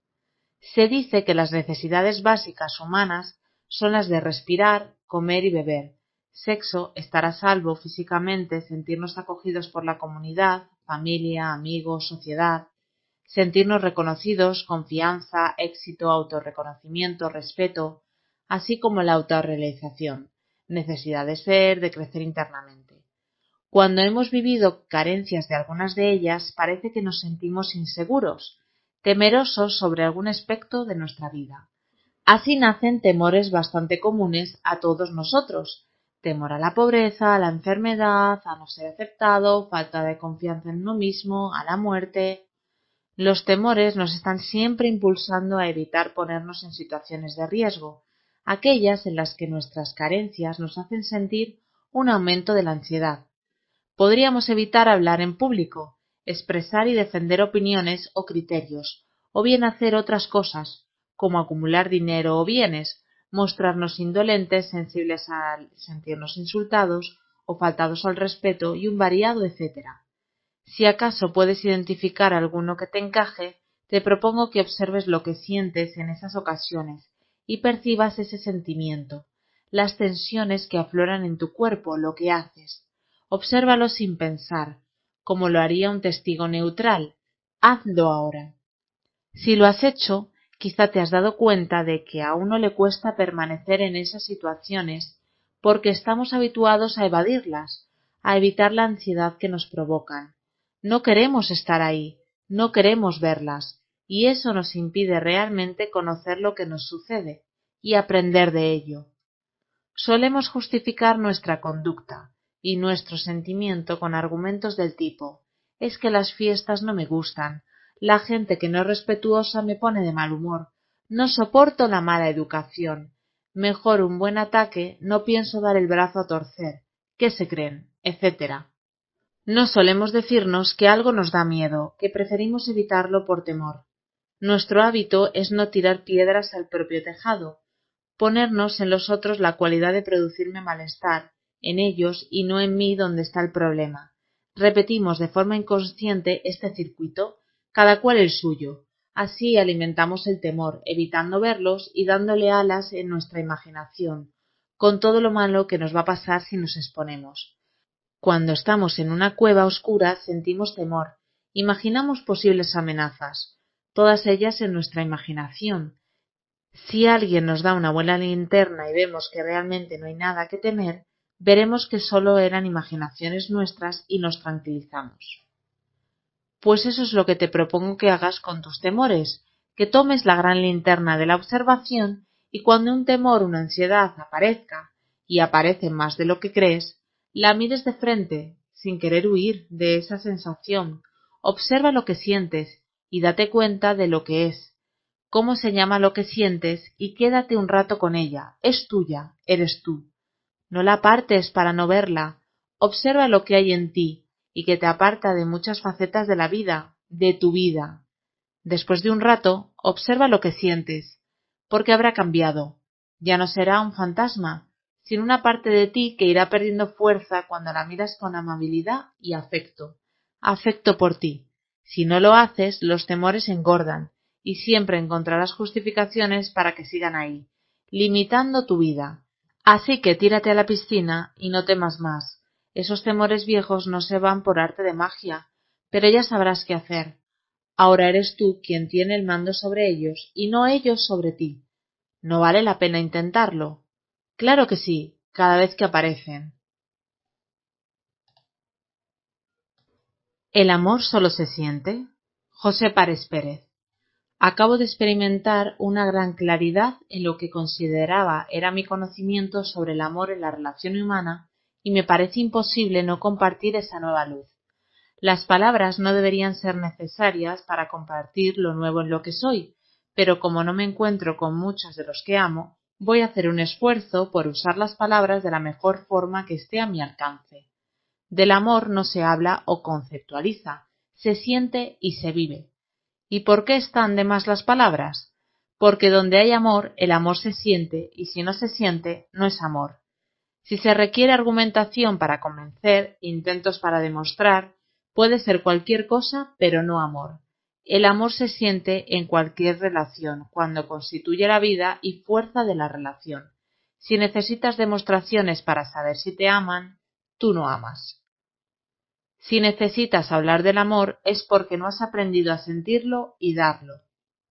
Se dice que las necesidades básicas humanas son las de respirar, comer y beber, sexo, estar a salvo físicamente, sentirnos acogidos por la comunidad, familia, amigos, sociedad, sentirnos reconocidos, confianza, éxito, autorreconocimiento, respeto, así como la autorrealización, necesidad de ser, de crecer internamente. Cuando hemos vivido carencias de algunas de ellas, parece que nos sentimos inseguros, temerosos sobre algún aspecto de nuestra vida. Así nacen temores bastante comunes a todos nosotros. Temor a la pobreza, a la enfermedad, a no ser aceptado, falta de confianza en uno mismo, a la muerte. Los temores nos están siempre impulsando a evitar ponernos en situaciones de riesgo, aquellas en las que nuestras carencias nos hacen sentir un aumento de la ansiedad, podríamos evitar hablar en público, expresar y defender opiniones o criterios, o bien hacer otras cosas, como acumular dinero o bienes, mostrarnos indolentes, sensibles al sentirnos insultados o faltados al respeto y un variado etcétera. Si acaso puedes identificar alguno que te encaje, te propongo que observes lo que sientes en esas ocasiones y percibas ese sentimiento, las tensiones que afloran en tu cuerpo, lo que haces, Obsérvalo sin pensar, como lo haría un testigo neutral. Hazlo ahora. Si lo has hecho, quizá te has dado cuenta de que a uno le cuesta permanecer en esas situaciones porque estamos habituados a evadirlas, a evitar la ansiedad que nos provocan. No queremos estar ahí, no queremos verlas, y eso nos impide realmente conocer lo que nos sucede y aprender de ello. Solemos justificar nuestra conducta, y nuestro sentimiento con argumentos del tipo es que las fiestas no me gustan, la gente que no es respetuosa me pone de mal humor, no soporto la mala educación, mejor un buen ataque, no pienso dar el brazo a torcer, ¿qué se creen? etcétera. No solemos decirnos que algo nos da miedo, que preferimos evitarlo por temor. Nuestro hábito es no tirar piedras al propio tejado, ponernos en los otros la cualidad de producirme malestar, en ellos y no en mí donde está el problema. Repetimos de forma inconsciente este circuito, cada cual el suyo. Así alimentamos el temor, evitando verlos y dándole alas en nuestra imaginación, con todo lo malo que nos va a pasar si nos exponemos. Cuando estamos en una cueva oscura sentimos temor, imaginamos posibles amenazas, todas ellas en nuestra imaginación. Si alguien nos da una buena linterna y vemos que realmente no hay nada que temer, veremos que solo eran imaginaciones nuestras y nos tranquilizamos. Pues eso es lo que te propongo que hagas con tus temores, que tomes la gran linterna de la observación y cuando un temor, una ansiedad aparezca, y aparece más de lo que crees, la mires de frente, sin querer huir de esa sensación, observa lo que sientes y date cuenta de lo que es, cómo se llama lo que sientes y quédate un rato con ella, es tuya, eres tú. No la apartes para no verla. Observa lo que hay en ti y que te aparta de muchas facetas de la vida, de tu vida. Después de un rato, observa lo que sientes, porque habrá cambiado. Ya no será un fantasma, sino una parte de ti que irá perdiendo fuerza cuando la miras con amabilidad y afecto. Afecto por ti. Si no lo haces, los temores engordan y siempre encontrarás justificaciones para que sigan ahí, limitando tu vida. Así que tírate a la piscina y no temas más. Esos temores viejos no se van por arte de magia, pero ya sabrás qué hacer. Ahora eres tú quien tiene el mando sobre ellos y no ellos sobre ti. ¿No vale la pena intentarlo? Claro que sí, cada vez que aparecen. ¿El amor solo se siente? José Párez Pérez acabo de experimentar una gran claridad en lo que consideraba era mi conocimiento sobre el amor en la relación humana y me parece imposible no compartir esa nueva luz. Las palabras no deberían ser necesarias para compartir lo nuevo en lo que soy, pero como no me encuentro con muchos de los que amo, voy a hacer un esfuerzo por usar las palabras de la mejor forma que esté a mi alcance. Del amor no se habla o conceptualiza, se siente y se vive. ¿Y por qué están de más las palabras? Porque donde hay amor, el amor se siente, y si no se siente, no es amor. Si se requiere argumentación para convencer, intentos para demostrar, puede ser cualquier cosa, pero no amor. El amor se siente en cualquier relación, cuando constituye la vida y fuerza de la relación. Si necesitas demostraciones para saber si te aman, tú no amas. Si necesitas hablar del amor es porque no has aprendido a sentirlo y darlo.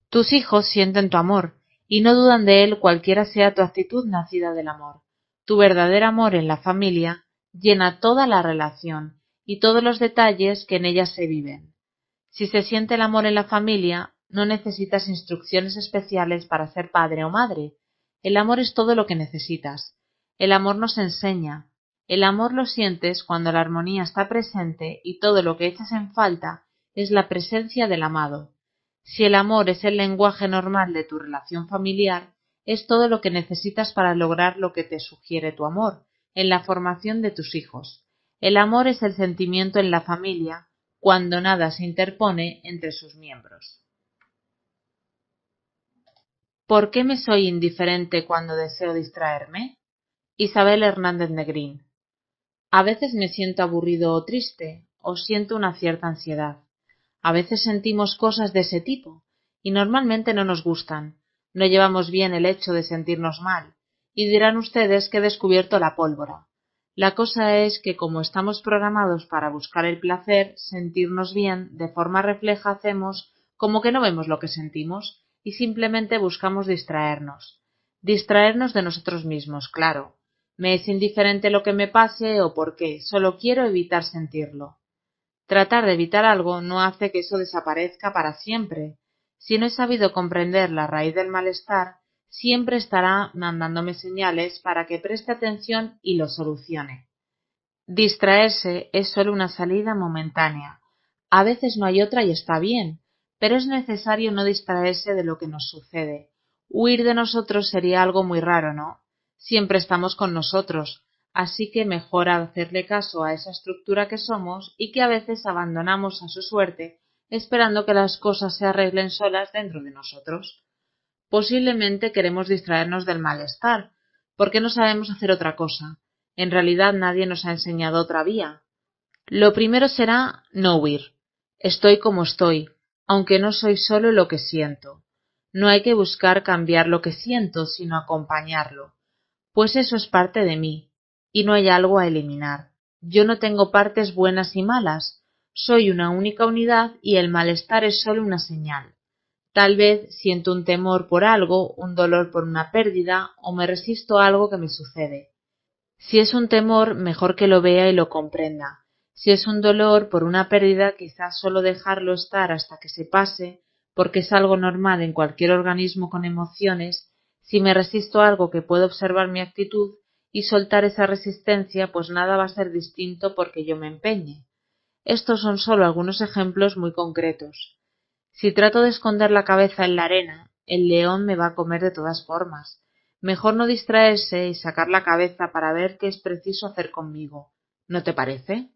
Tus hijos sienten tu amor y no dudan de él cualquiera sea tu actitud nacida del amor. Tu verdadero amor en la familia llena toda la relación y todos los detalles que en ella se viven. Si se siente el amor en la familia, no necesitas instrucciones especiales para ser padre o madre. El amor es todo lo que necesitas. El amor nos enseña, el amor lo sientes cuando la armonía está presente y todo lo que echas en falta es la presencia del amado. Si el amor es el lenguaje normal de tu relación familiar, es todo lo que necesitas para lograr lo que te sugiere tu amor en la formación de tus hijos. El amor es el sentimiento en la familia cuando nada se interpone entre sus miembros. ¿Por qué me soy indiferente cuando deseo distraerme? Isabel Hernández Negrín, a veces me siento aburrido o triste, o siento una cierta ansiedad. A veces sentimos cosas de ese tipo, y normalmente no nos gustan. No llevamos bien el hecho de sentirnos mal, y dirán ustedes que he descubierto la pólvora. La cosa es que como estamos programados para buscar el placer, sentirnos bien, de forma refleja hacemos como que no vemos lo que sentimos, y simplemente buscamos distraernos. Distraernos de nosotros mismos, claro, me es indiferente lo que me pase o por qué, solo quiero evitar sentirlo. Tratar de evitar algo no hace que eso desaparezca para siempre. Si no he sabido comprender la raíz del malestar, siempre estará mandándome señales para que preste atención y lo solucione. Distraerse es solo una salida momentánea. A veces no hay otra y está bien, pero es necesario no distraerse de lo que nos sucede. Huir de nosotros sería algo muy raro, ¿no? siempre estamos con nosotros, así que mejor hacerle caso a esa estructura que somos y que a veces abandonamos a su suerte, esperando que las cosas se arreglen solas dentro de nosotros. Posiblemente queremos distraernos del malestar, porque no sabemos hacer otra cosa. En realidad nadie nos ha enseñado otra vía. Lo primero será no huir. Estoy como estoy, aunque no soy solo lo que siento. No hay que buscar cambiar lo que siento, sino acompañarlo pues eso es parte de mí, y no hay algo a eliminar. Yo no tengo partes buenas y malas, soy una única unidad y el malestar es solo una señal. Tal vez siento un temor por algo, un dolor por una pérdida, o me resisto a algo que me sucede. Si es un temor, mejor que lo vea y lo comprenda. Si es un dolor por una pérdida, quizás solo dejarlo estar hasta que se pase, porque es algo normal en cualquier organismo con emociones, si me resisto a algo que puedo observar mi actitud y soltar esa resistencia, pues nada va a ser distinto porque yo me empeñe. Estos son solo algunos ejemplos muy concretos. Si trato de esconder la cabeza en la arena, el león me va a comer de todas formas. Mejor no distraerse y sacar la cabeza para ver qué es preciso hacer conmigo. ¿No te parece?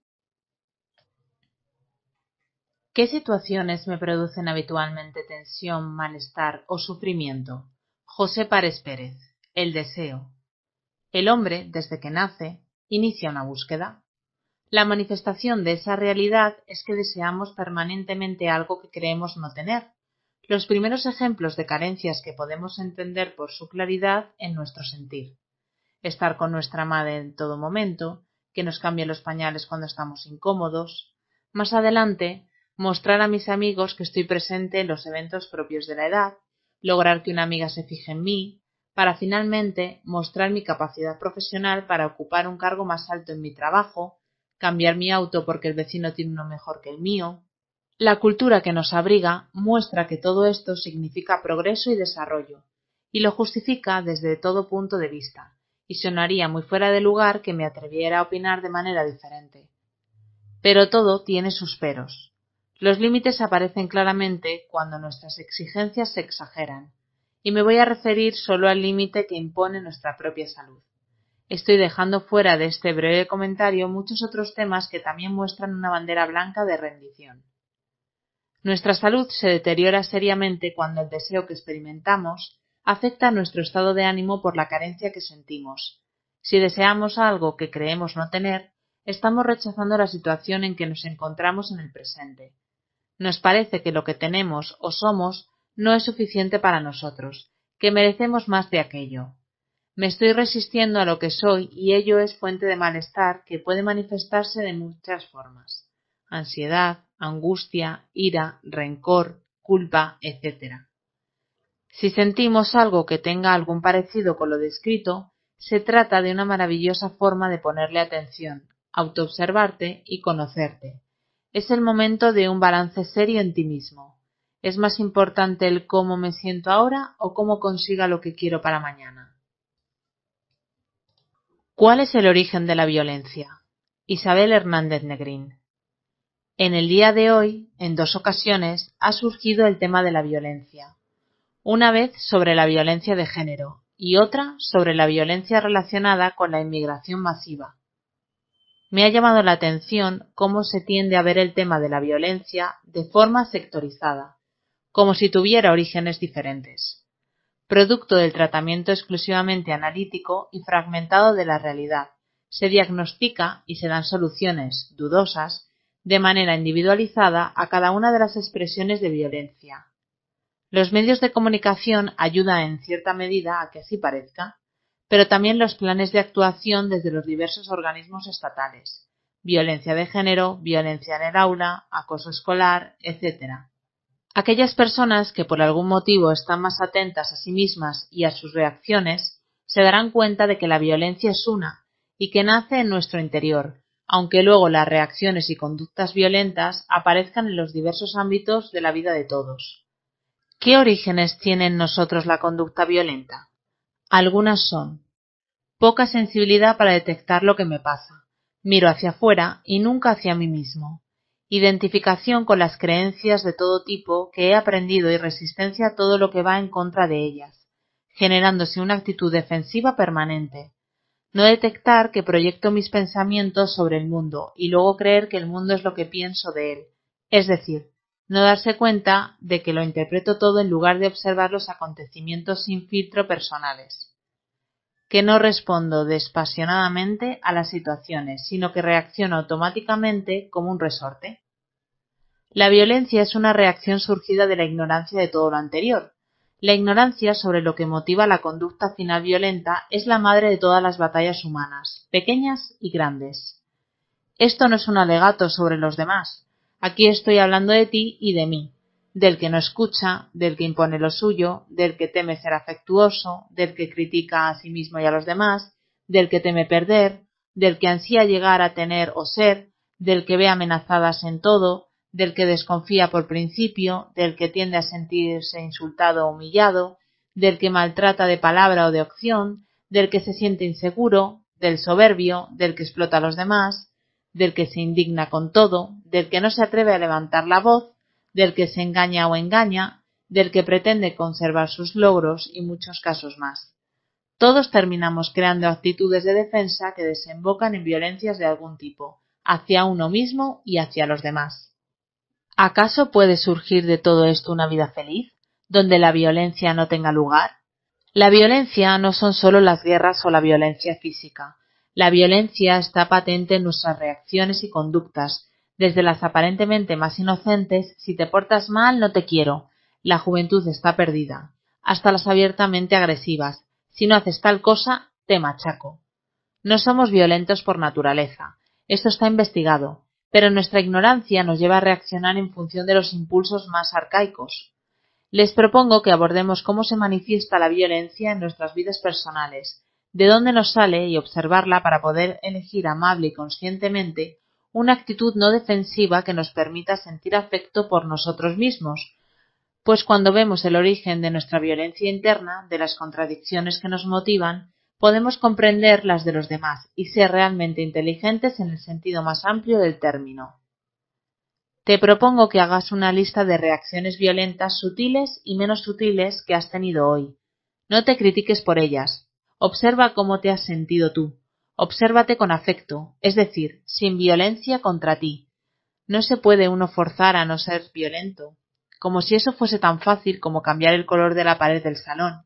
¿Qué situaciones me producen habitualmente tensión, malestar o sufrimiento? José Párez Pérez. El deseo. El hombre, desde que nace, inicia una búsqueda. La manifestación de esa realidad es que deseamos permanentemente algo que creemos no tener. Los primeros ejemplos de carencias que podemos entender por su claridad en nuestro sentir. Estar con nuestra madre en todo momento, que nos cambie los pañales cuando estamos incómodos. Más adelante, mostrar a mis amigos que estoy presente en los eventos propios de la edad, lograr que una amiga se fije en mí, para finalmente mostrar mi capacidad profesional para ocupar un cargo más alto en mi trabajo, cambiar mi auto porque el vecino tiene uno mejor que el mío. La cultura que nos abriga muestra que todo esto significa progreso y desarrollo, y lo justifica desde todo punto de vista, y sonaría muy fuera de lugar que me atreviera a opinar de manera diferente. Pero todo tiene sus peros. Los límites aparecen claramente cuando nuestras exigencias se exageran, y me voy a referir solo al límite que impone nuestra propia salud. Estoy dejando fuera de este breve comentario muchos otros temas que también muestran una bandera blanca de rendición. Nuestra salud se deteriora seriamente cuando el deseo que experimentamos afecta a nuestro estado de ánimo por la carencia que sentimos. Si deseamos algo que creemos no tener, estamos rechazando la situación en que nos encontramos en el presente nos parece que lo que tenemos o somos no es suficiente para nosotros, que merecemos más de aquello. Me estoy resistiendo a lo que soy y ello es fuente de malestar que puede manifestarse de muchas formas. Ansiedad, angustia, ira, rencor, culpa, etc. Si sentimos algo que tenga algún parecido con lo descrito, se trata de una maravillosa forma de ponerle atención, autoobservarte y conocerte, es el momento de un balance serio en ti mismo. ¿Es más importante el cómo me siento ahora o cómo consiga lo que quiero para mañana? ¿Cuál es el origen de la violencia? Isabel Hernández Negrín. En el día de hoy, en dos ocasiones, ha surgido el tema de la violencia. Una vez sobre la violencia de género y otra sobre la violencia relacionada con la inmigración masiva, me ha llamado la atención cómo se tiende a ver el tema de la violencia de forma sectorizada, como si tuviera orígenes diferentes, producto del tratamiento exclusivamente analítico y fragmentado de la realidad. Se diagnostica y se dan soluciones dudosas de manera individualizada a cada una de las expresiones de violencia. Los medios de comunicación ayudan en cierta medida a que así parezca, pero también los planes de actuación desde los diversos organismos estatales, violencia de género, violencia en el aula, acoso escolar, etc. Aquellas personas que por algún motivo están más atentas a sí mismas y a sus reacciones se darán cuenta de que la violencia es una y que nace en nuestro interior, aunque luego las reacciones y conductas violentas aparezcan en los diversos ámbitos de la vida de todos. ¿Qué orígenes tiene en nosotros la conducta violenta? Algunas son poca sensibilidad para detectar lo que me pasa, miro hacia afuera y nunca hacia mí mismo, identificación con las creencias de todo tipo que he aprendido y resistencia a todo lo que va en contra de ellas, generándose una actitud defensiva permanente. No detectar que proyecto mis pensamientos sobre el mundo y luego creer que el mundo es lo que pienso de él, es decir, no darse cuenta de que lo interpreto todo en lugar de observar los acontecimientos sin filtro personales, que no respondo despasionadamente a las situaciones, sino que reacciono automáticamente como un resorte. La violencia es una reacción surgida de la ignorancia de todo lo anterior. La ignorancia sobre lo que motiva la conducta final violenta es la madre de todas las batallas humanas, pequeñas y grandes. Esto no es un alegato sobre los demás, Aquí estoy hablando de ti y de mí, del que no escucha, del que impone lo suyo, del que teme ser afectuoso, del que critica a sí mismo y a los demás, del que teme perder, del que ansía llegar a tener o ser, del que ve amenazadas en todo, del que desconfía por principio, del que tiende a sentirse insultado o humillado, del que maltrata de palabra o de opción, del que se siente inseguro, del soberbio, del que explota a los demás, del que se indigna con todo, del que no se atreve a levantar la voz, del que se engaña o engaña, del que pretende conservar sus logros y muchos casos más. Todos terminamos creando actitudes de defensa que desembocan en violencias de algún tipo, hacia uno mismo y hacia los demás. ¿Acaso puede surgir de todo esto una vida feliz, donde la violencia no tenga lugar? La violencia no son solo las guerras o la violencia física. La violencia está patente en nuestras reacciones y conductas, desde las aparentemente más inocentes, si te portas mal no te quiero, la juventud está perdida, hasta las abiertamente agresivas, si no haces tal cosa, te machaco. No somos violentos por naturaleza, esto está investigado, pero nuestra ignorancia nos lleva a reaccionar en función de los impulsos más arcaicos. Les propongo que abordemos cómo se manifiesta la violencia en nuestras vidas personales, de dónde nos sale y observarla para poder elegir amable y conscientemente una actitud no defensiva que nos permita sentir afecto por nosotros mismos, pues cuando vemos el origen de nuestra violencia interna, de las contradicciones que nos motivan, podemos comprender las de los demás y ser realmente inteligentes en el sentido más amplio del término. Te propongo que hagas una lista de reacciones violentas sutiles y menos sutiles que has tenido hoy. No te critiques por ellas, Observa cómo te has sentido tú. Obsérvate con afecto, es decir, sin violencia contra ti. No se puede uno forzar a no ser violento, como si eso fuese tan fácil como cambiar el color de la pared del salón.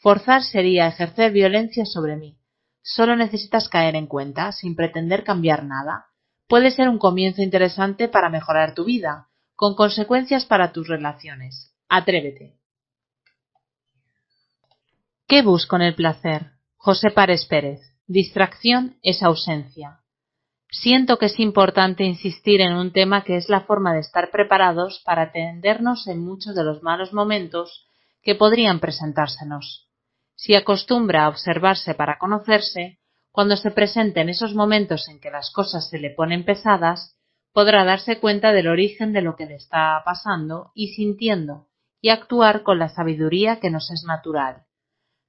Forzar sería ejercer violencia sobre mí. Solo necesitas caer en cuenta, sin pretender cambiar nada. Puede ser un comienzo interesante para mejorar tu vida, con consecuencias para tus relaciones. Atrévete. ¿Qué busco en el placer? José Párez Pérez. Distracción es ausencia. Siento que es importante insistir en un tema que es la forma de estar preparados para atendernos en muchos de los malos momentos que podrían presentársenos. Si acostumbra a observarse para conocerse, cuando se presente en esos momentos en que las cosas se le ponen pesadas, podrá darse cuenta del origen de lo que le está pasando y sintiendo, y actuar con la sabiduría que nos es natural.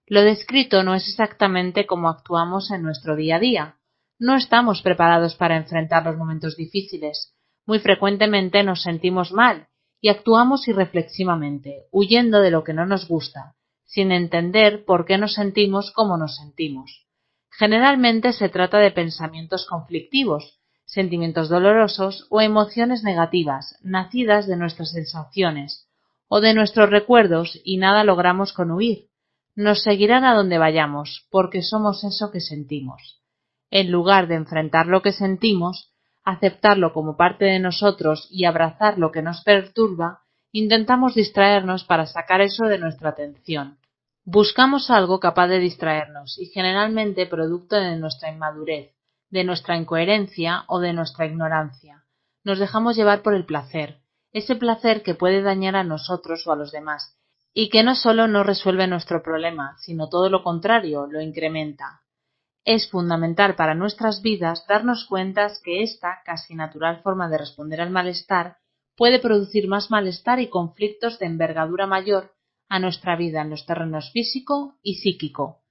Lo descrito no es exactamente como actuamos en nuestro día a día. No estamos preparados para enfrentar los momentos difíciles. Muy frecuentemente nos sentimos mal y actuamos irreflexivamente, huyendo de lo que no nos gusta, sin entender por qué nos sentimos como nos sentimos. Generalmente se trata de pensamientos conflictivos, sentimientos dolorosos o emociones negativas, nacidas de nuestras sensaciones o de nuestros recuerdos y nada logramos con huir, nos seguirán a donde vayamos, porque somos eso que sentimos. En lugar de enfrentar lo que sentimos, aceptarlo como parte de nosotros y abrazar lo que nos perturba, intentamos distraernos para sacar eso de nuestra atención. Buscamos algo capaz de distraernos y generalmente producto de nuestra inmadurez, de nuestra incoherencia o de nuestra ignorancia. Nos dejamos llevar por el placer, ese placer que puede dañar a nosotros o a los demás, y que no solo no resuelve nuestro problema, sino todo lo contrario, lo incrementa. Es fundamental para nuestras vidas darnos cuenta que esta casi natural forma de responder al malestar puede producir más malestar y conflictos de envergadura mayor a nuestra vida en los terrenos físico y psíquico.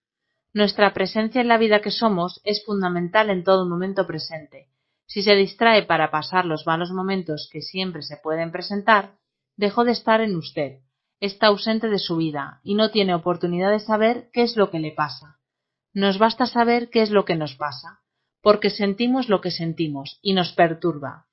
Nuestra presencia en la vida que somos es fundamental en todo momento presente. Si se distrae para pasar los malos momentos que siempre se pueden presentar, dejó de estar en usted está ausente de su vida y no tiene oportunidad de saber qué es lo que le pasa. Nos basta saber qué es lo que nos pasa, porque sentimos lo que sentimos y nos perturba.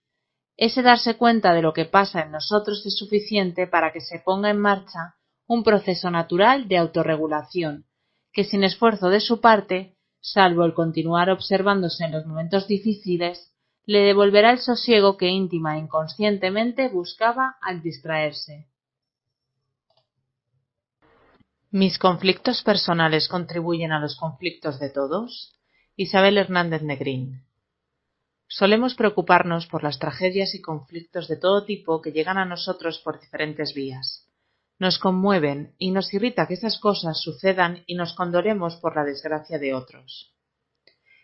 Ese darse cuenta de lo que pasa en nosotros es suficiente para que se ponga en marcha un proceso natural de autorregulación, que sin esfuerzo de su parte, salvo el continuar observándose en los momentos difíciles, le devolverá el sosiego que íntima e inconscientemente buscaba al distraerse. ¿Mis conflictos personales contribuyen a los conflictos de todos? Isabel Hernández Negrín. Solemos preocuparnos por las tragedias y conflictos de todo tipo que llegan a nosotros por diferentes vías. Nos conmueven y nos irrita que esas cosas sucedan y nos condoremos por la desgracia de otros.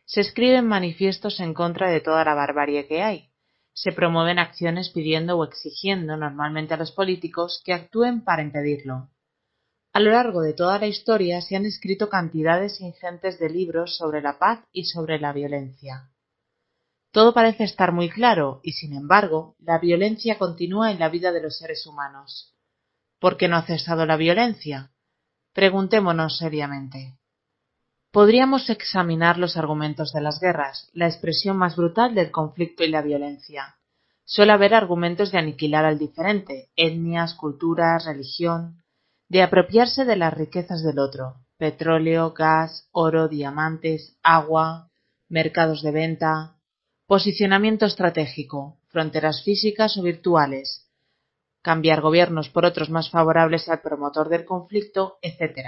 Se escriben manifiestos en contra de toda la barbarie que hay. Se promueven acciones pidiendo o exigiendo normalmente a los políticos que actúen para impedirlo a lo largo de toda la historia se han escrito cantidades ingentes de libros sobre la paz y sobre la violencia. Todo parece estar muy claro y, sin embargo, la violencia continúa en la vida de los seres humanos. ¿Por qué no ha cesado la violencia? Preguntémonos seriamente. Podríamos examinar los argumentos de las guerras, la expresión más brutal del conflicto y la violencia. Suele haber argumentos de aniquilar al diferente, etnias, culturas, religión, de apropiarse de las riquezas del otro, petróleo, gas, oro, diamantes, agua, mercados de venta, posicionamiento estratégico, fronteras físicas o virtuales, cambiar gobiernos por otros más favorables al promotor del conflicto, etc.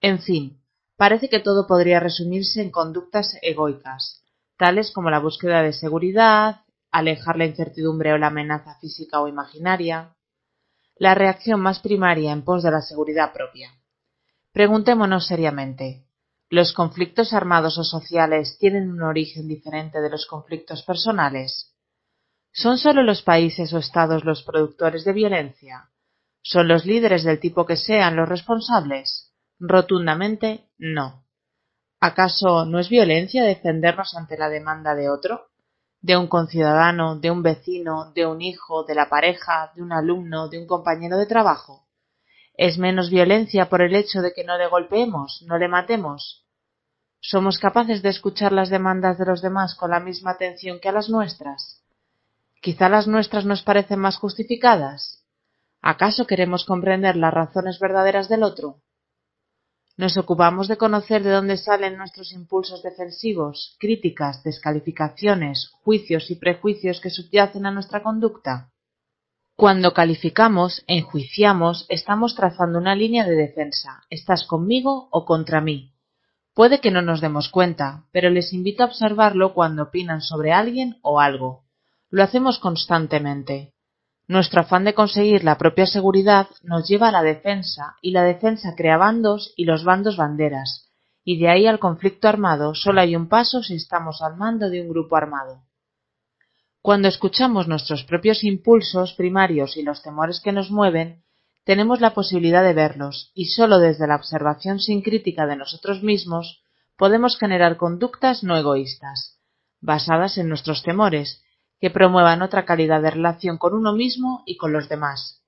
En fin, parece que todo podría resumirse en conductas egoicas, tales como la búsqueda de seguridad, alejar la incertidumbre o la amenaza física o imaginaria, la reacción más primaria en pos de la seguridad propia. Preguntémonos seriamente, ¿los conflictos armados o sociales tienen un origen diferente de los conflictos personales? ¿Son solo los países o estados los productores de violencia? ¿Son los líderes del tipo que sean los responsables? Rotundamente, no. ¿Acaso no es violencia defendernos ante la demanda de otro? de un conciudadano, de un vecino, de un hijo, de la pareja, de un alumno, de un compañero de trabajo? ¿Es menos violencia por el hecho de que no le golpeemos, no le matemos? ¿Somos capaces de escuchar las demandas de los demás con la misma atención que a las nuestras? Quizá las nuestras nos parecen más justificadas. ¿Acaso queremos comprender las razones verdaderas del otro? Nos ocupamos de conocer de dónde salen nuestros impulsos defensivos, críticas, descalificaciones, juicios y prejuicios que subyacen a nuestra conducta. Cuando calificamos, enjuiciamos, estamos trazando una línea de defensa. ¿Estás conmigo o contra mí? Puede que no nos demos cuenta, pero les invito a observarlo cuando opinan sobre alguien o algo. Lo hacemos constantemente. Nuestro afán de conseguir la propia seguridad nos lleva a la defensa, y la defensa crea bandos y los bandos banderas, y de ahí al conflicto armado solo hay un paso si estamos al mando de un grupo armado. Cuando escuchamos nuestros propios impulsos primarios y los temores que nos mueven, tenemos la posibilidad de verlos, y solo desde la observación sin crítica de nosotros mismos podemos generar conductas no egoístas, basadas en nuestros temores, que promuevan otra calidad de relación con uno mismo y con los demás.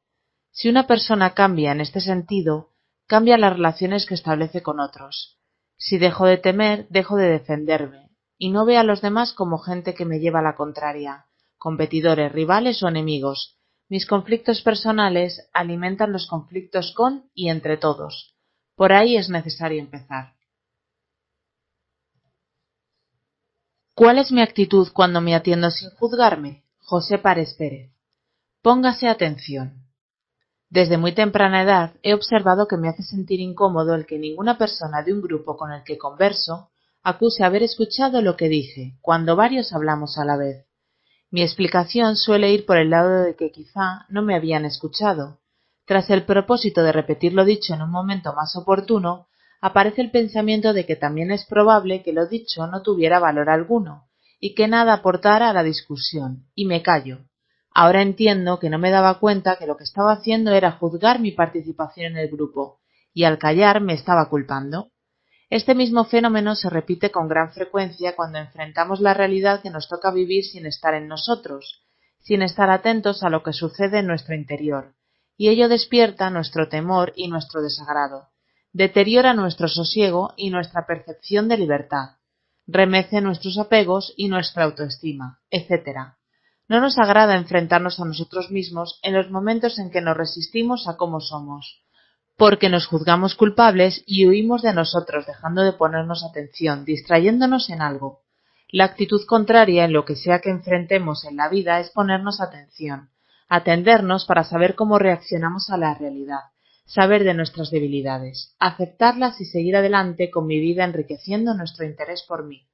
Si una persona cambia en este sentido, cambia las relaciones que establece con otros. Si dejo de temer, dejo de defenderme, y no veo a los demás como gente que me lleva a la contraria, competidores, rivales o enemigos. Mis conflictos personales alimentan los conflictos con y entre todos. Por ahí es necesario empezar. ¿Cuál es mi actitud cuando me atiendo sin juzgarme? José Párez Pérez. Póngase atención. Desde muy temprana edad he observado que me hace sentir incómodo el que ninguna persona de un grupo con el que converso acuse haber escuchado lo que dije, cuando varios hablamos a la vez. Mi explicación suele ir por el lado de que quizá no me habían escuchado. Tras el propósito de repetir lo dicho en un momento más oportuno, aparece el pensamiento de que también es probable que lo dicho no tuviera valor alguno, y que nada aportara a la discusión, y me callo. Ahora entiendo que no me daba cuenta que lo que estaba haciendo era juzgar mi participación en el grupo, y al callar me estaba culpando. Este mismo fenómeno se repite con gran frecuencia cuando enfrentamos la realidad que nos toca vivir sin estar en nosotros, sin estar atentos a lo que sucede en nuestro interior, y ello despierta nuestro temor y nuestro desagrado deteriora nuestro sosiego y nuestra percepción de libertad, remece nuestros apegos y nuestra autoestima, etc. No nos agrada enfrentarnos a nosotros mismos en los momentos en que nos resistimos a cómo somos, porque nos juzgamos culpables y huimos de nosotros dejando de ponernos atención, distrayéndonos en algo. La actitud contraria en lo que sea que enfrentemos en la vida es ponernos atención, atendernos para saber cómo reaccionamos a la realidad, saber de nuestras debilidades, aceptarlas y seguir adelante con mi vida enriqueciendo nuestro interés por mí.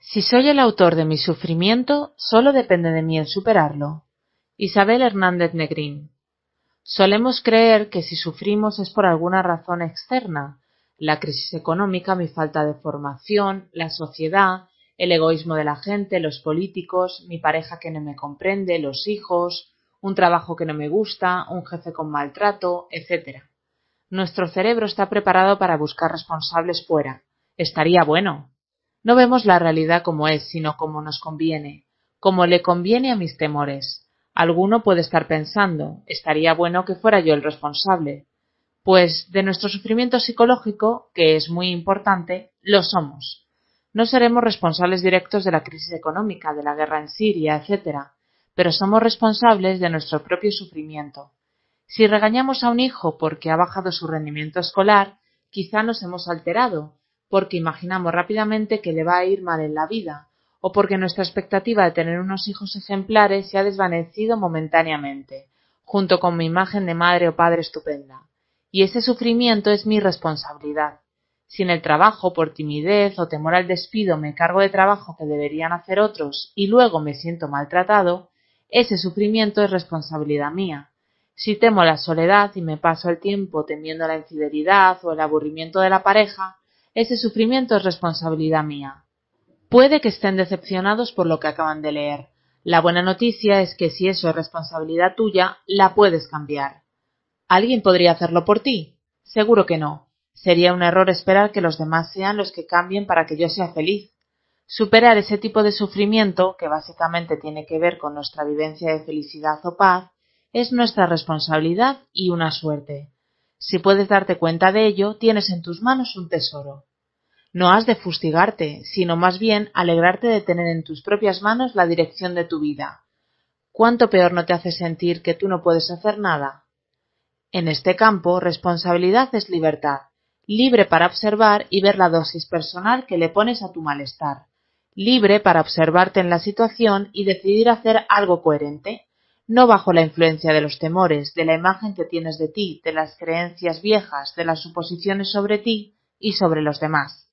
Si soy el autor de mi sufrimiento, solo depende de mí el superarlo. Isabel Hernández Negrín. Solemos creer que si sufrimos es por alguna razón externa, la crisis económica, mi falta de formación, la sociedad, el egoísmo de la gente, los políticos, mi pareja que no me comprende, los hijos, un trabajo que no me gusta, un jefe con maltrato, etc. Nuestro cerebro está preparado para buscar responsables fuera. Estaría bueno. No vemos la realidad como es, sino como nos conviene, como le conviene a mis temores. Alguno puede estar pensando, estaría bueno que fuera yo el responsable. Pues de nuestro sufrimiento psicológico, que es muy importante, lo somos. No seremos responsables directos de la crisis económica, de la guerra en Siria, etc pero somos responsables de nuestro propio sufrimiento. Si regañamos a un hijo porque ha bajado su rendimiento escolar, quizá nos hemos alterado, porque imaginamos rápidamente que le va a ir mal en la vida, o porque nuestra expectativa de tener unos hijos ejemplares se ha desvanecido momentáneamente, junto con mi imagen de madre o padre estupenda. Y ese sufrimiento es mi responsabilidad. Si en el trabajo, por timidez o temor al despido, me cargo de trabajo que deberían hacer otros y luego me siento maltratado, ese sufrimiento es responsabilidad mía. Si temo la soledad y me paso el tiempo temiendo la infidelidad o el aburrimiento de la pareja, ese sufrimiento es responsabilidad mía. Puede que estén decepcionados por lo que acaban de leer. La buena noticia es que si eso es responsabilidad tuya, la puedes cambiar. ¿Alguien podría hacerlo por ti? Seguro que no. Sería un error esperar que los demás sean los que cambien para que yo sea feliz. Superar ese tipo de sufrimiento, que básicamente tiene que ver con nuestra vivencia de felicidad o paz, es nuestra responsabilidad y una suerte. Si puedes darte cuenta de ello, tienes en tus manos un tesoro. No has de fustigarte, sino más bien alegrarte de tener en tus propias manos la dirección de tu vida. ¿Cuánto peor no te hace sentir que tú no puedes hacer nada? En este campo, responsabilidad es libertad, libre para observar y ver la dosis personal que le pones a tu malestar libre para observarte en la situación y decidir hacer algo coherente, no bajo la influencia de los temores, de la imagen que tienes de ti, de las creencias viejas, de las suposiciones sobre ti y sobre los demás.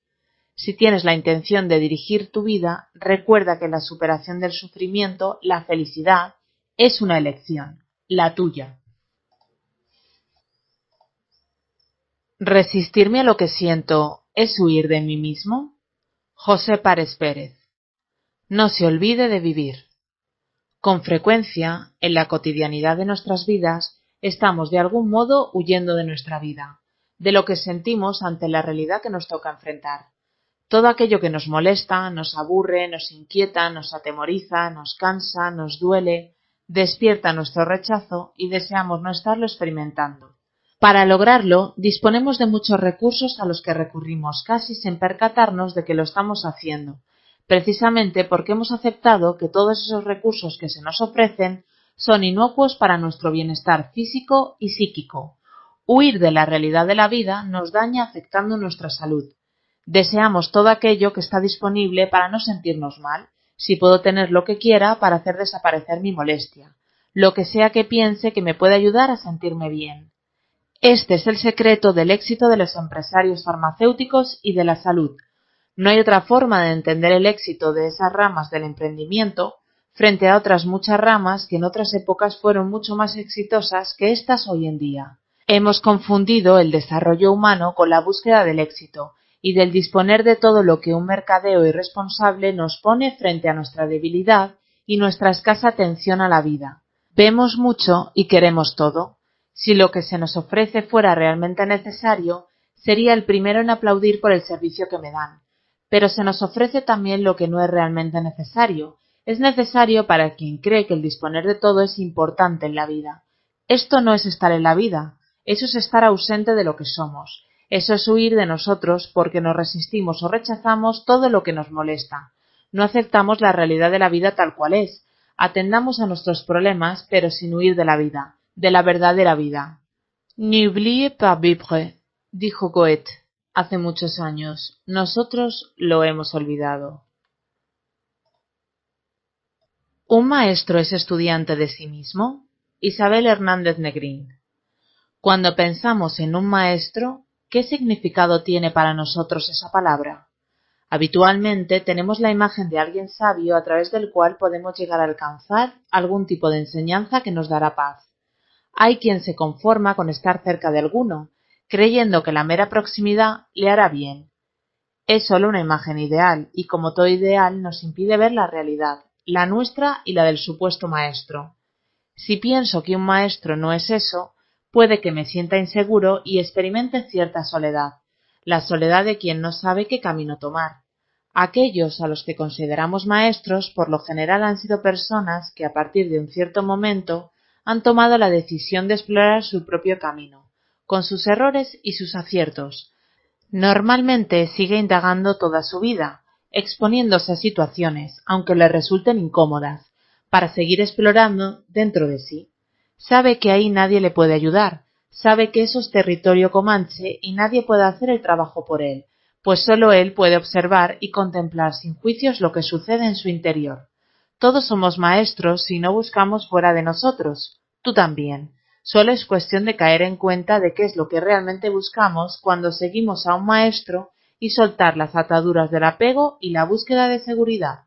Si tienes la intención de dirigir tu vida, recuerda que la superación del sufrimiento, la felicidad, es una elección, la tuya. ¿Resistirme a lo que siento es huir de mí mismo? José Párez Pérez. No se olvide de vivir. Con frecuencia, en la cotidianidad de nuestras vidas, estamos de algún modo huyendo de nuestra vida, de lo que sentimos ante la realidad que nos toca enfrentar. Todo aquello que nos molesta, nos aburre, nos inquieta, nos atemoriza, nos cansa, nos duele, despierta nuestro rechazo y deseamos no estarlo experimentando para lograrlo, disponemos de muchos recursos a los que recurrimos casi sin percatarnos de que lo estamos haciendo, precisamente porque hemos aceptado que todos esos recursos que se nos ofrecen son inocuos para nuestro bienestar físico y psíquico. Huir de la realidad de la vida nos daña afectando nuestra salud. Deseamos todo aquello que está disponible para no sentirnos mal, si puedo tener lo que quiera para hacer desaparecer mi molestia, lo que sea que piense que me puede ayudar a sentirme bien. Este es el secreto del éxito de los empresarios farmacéuticos y de la salud. No hay otra forma de entender el éxito de esas ramas del emprendimiento frente a otras muchas ramas que en otras épocas fueron mucho más exitosas que estas hoy en día. Hemos confundido el desarrollo humano con la búsqueda del éxito y del disponer de todo lo que un mercadeo irresponsable nos pone frente a nuestra debilidad y nuestra escasa atención a la vida. Vemos mucho y queremos todo. Si lo que se nos ofrece fuera realmente necesario, sería el primero en aplaudir por el servicio que me dan. Pero se nos ofrece también lo que no es realmente necesario. Es necesario para quien cree que el disponer de todo es importante en la vida. Esto no es estar en la vida, eso es estar ausente de lo que somos. Eso es huir de nosotros porque nos resistimos o rechazamos todo lo que nos molesta. No aceptamos la realidad de la vida tal cual es. Atendamos a nuestros problemas, pero sin huir de la vida de la verdadera vida. N'oubliez pas vivre, dijo Goethe hace muchos años. Nosotros lo hemos olvidado. Un maestro es estudiante de sí mismo. Isabel Hernández Negrín. Cuando pensamos en un maestro, ¿qué significado tiene para nosotros esa palabra? Habitualmente tenemos la imagen de alguien sabio a través del cual podemos llegar a alcanzar algún tipo de enseñanza que nos dará paz. Hay quien se conforma con estar cerca de alguno, creyendo que la mera proximidad le hará bien. Es solo una imagen ideal y como todo ideal nos impide ver la realidad, la nuestra y la del supuesto maestro. Si pienso que un maestro no es eso, puede que me sienta inseguro y experimente cierta soledad, la soledad de quien no sabe qué camino tomar. Aquellos a los que consideramos maestros por lo general han sido personas que a partir de un cierto momento han tomado la decisión de explorar su propio camino, con sus errores y sus aciertos. Normalmente sigue indagando toda su vida, exponiéndose a situaciones, aunque le resulten incómodas, para seguir explorando dentro de sí. Sabe que ahí nadie le puede ayudar, sabe que eso es territorio comanche y nadie puede hacer el trabajo por él, pues solo él puede observar y contemplar sin juicios lo que sucede en su interior. Todos somos maestros si no buscamos fuera de nosotros. Tú también. Solo es cuestión de caer en cuenta de qué es lo que realmente buscamos cuando seguimos a un maestro y soltar las ataduras del apego y la búsqueda de seguridad.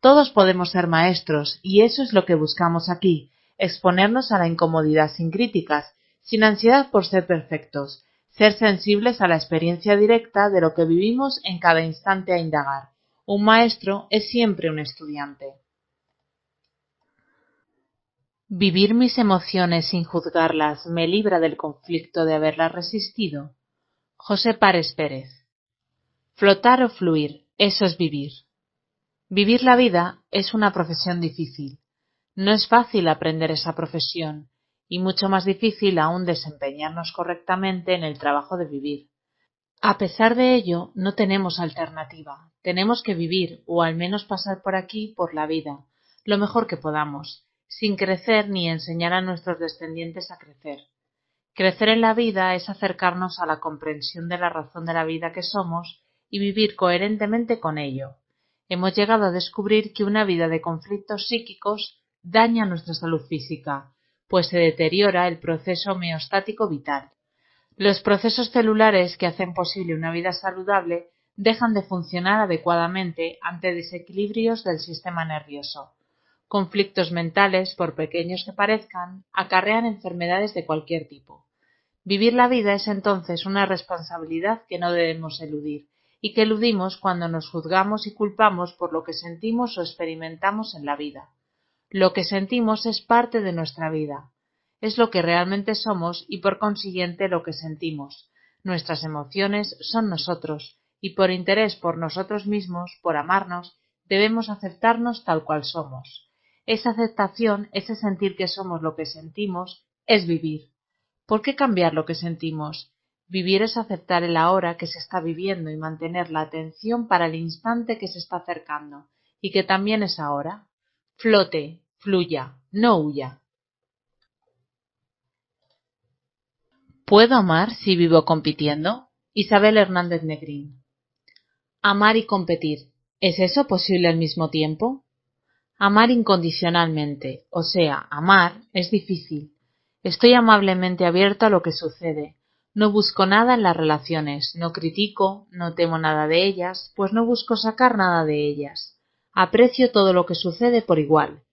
Todos podemos ser maestros y eso es lo que buscamos aquí, exponernos a la incomodidad sin críticas, sin ansiedad por ser perfectos, ser sensibles a la experiencia directa de lo que vivimos en cada instante a indagar. Un maestro es siempre un estudiante. Vivir mis emociones sin juzgarlas me libra del conflicto de haberlas resistido. José Párez Pérez. Flotar o fluir, eso es vivir. Vivir la vida es una profesión difícil. No es fácil aprender esa profesión y mucho más difícil aún desempeñarnos correctamente en el trabajo de vivir. A pesar de ello, no tenemos alternativa. Tenemos que vivir o al menos pasar por aquí, por la vida, lo mejor que podamos sin crecer ni enseñar a nuestros descendientes a crecer. Crecer en la vida es acercarnos a la comprensión de la razón de la vida que somos y vivir coherentemente con ello. Hemos llegado a descubrir que una vida de conflictos psíquicos daña nuestra salud física, pues se deteriora el proceso homeostático vital. Los procesos celulares que hacen posible una vida saludable dejan de funcionar adecuadamente ante desequilibrios del sistema nervioso. Conflictos mentales, por pequeños que parezcan, acarrean enfermedades de cualquier tipo. Vivir la vida es entonces una responsabilidad que no debemos eludir y que eludimos cuando nos juzgamos y culpamos por lo que sentimos o experimentamos en la vida. Lo que sentimos es parte de nuestra vida, es lo que realmente somos y por consiguiente lo que sentimos. Nuestras emociones son nosotros y por interés por nosotros mismos, por amarnos, debemos aceptarnos tal cual somos. Esa aceptación, ese sentir que somos lo que sentimos, es vivir. ¿Por qué cambiar lo que sentimos? Vivir es aceptar el ahora que se está viviendo y mantener la atención para el instante que se está acercando y que también es ahora. Flote, fluya, no huya. ¿Puedo amar si vivo compitiendo? Isabel Hernández Negrín. Amar y competir, ¿es eso posible al mismo tiempo? Amar incondicionalmente, o sea, amar, es difícil. Estoy amablemente abierto a lo que sucede. No busco nada en las relaciones, no critico, no temo nada de ellas, pues no busco sacar nada de ellas. Aprecio todo lo que sucede por igual.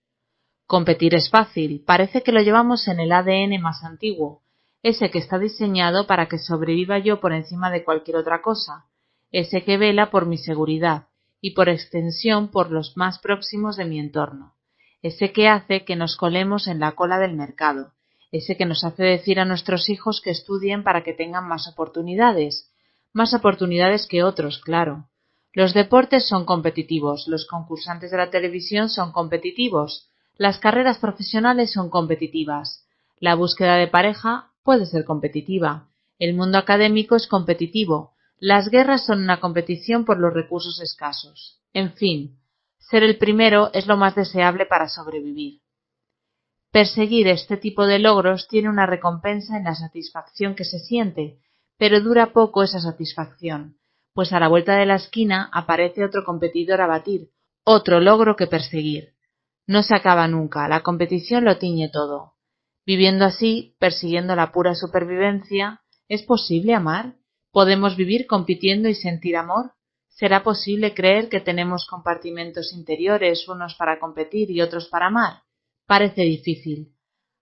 Competir es fácil, parece que lo llevamos en el ADN más antiguo, ese que está diseñado para que sobreviva yo por encima de cualquier otra cosa, ese que vela por mi seguridad, y por extensión por los más próximos de mi entorno, ese que hace que nos colemos en la cola del mercado, ese que nos hace decir a nuestros hijos que estudien para que tengan más oportunidades, más oportunidades que otros, claro. Los deportes son competitivos, los concursantes de la televisión son competitivos, las carreras profesionales son competitivas, la búsqueda de pareja puede ser competitiva, el mundo académico es competitivo, las guerras son una competición por los recursos escasos. En fin, ser el primero es lo más deseable para sobrevivir. Perseguir este tipo de logros tiene una recompensa en la satisfacción que se siente, pero dura poco esa satisfacción, pues a la vuelta de la esquina aparece otro competidor a batir, otro logro que perseguir. No se acaba nunca, la competición lo tiñe todo. Viviendo así, persiguiendo la pura supervivencia, ¿es posible amar? podemos vivir compitiendo y sentir amor. ¿Será posible creer que tenemos compartimentos interiores, unos para competir y otros para amar? Parece difícil.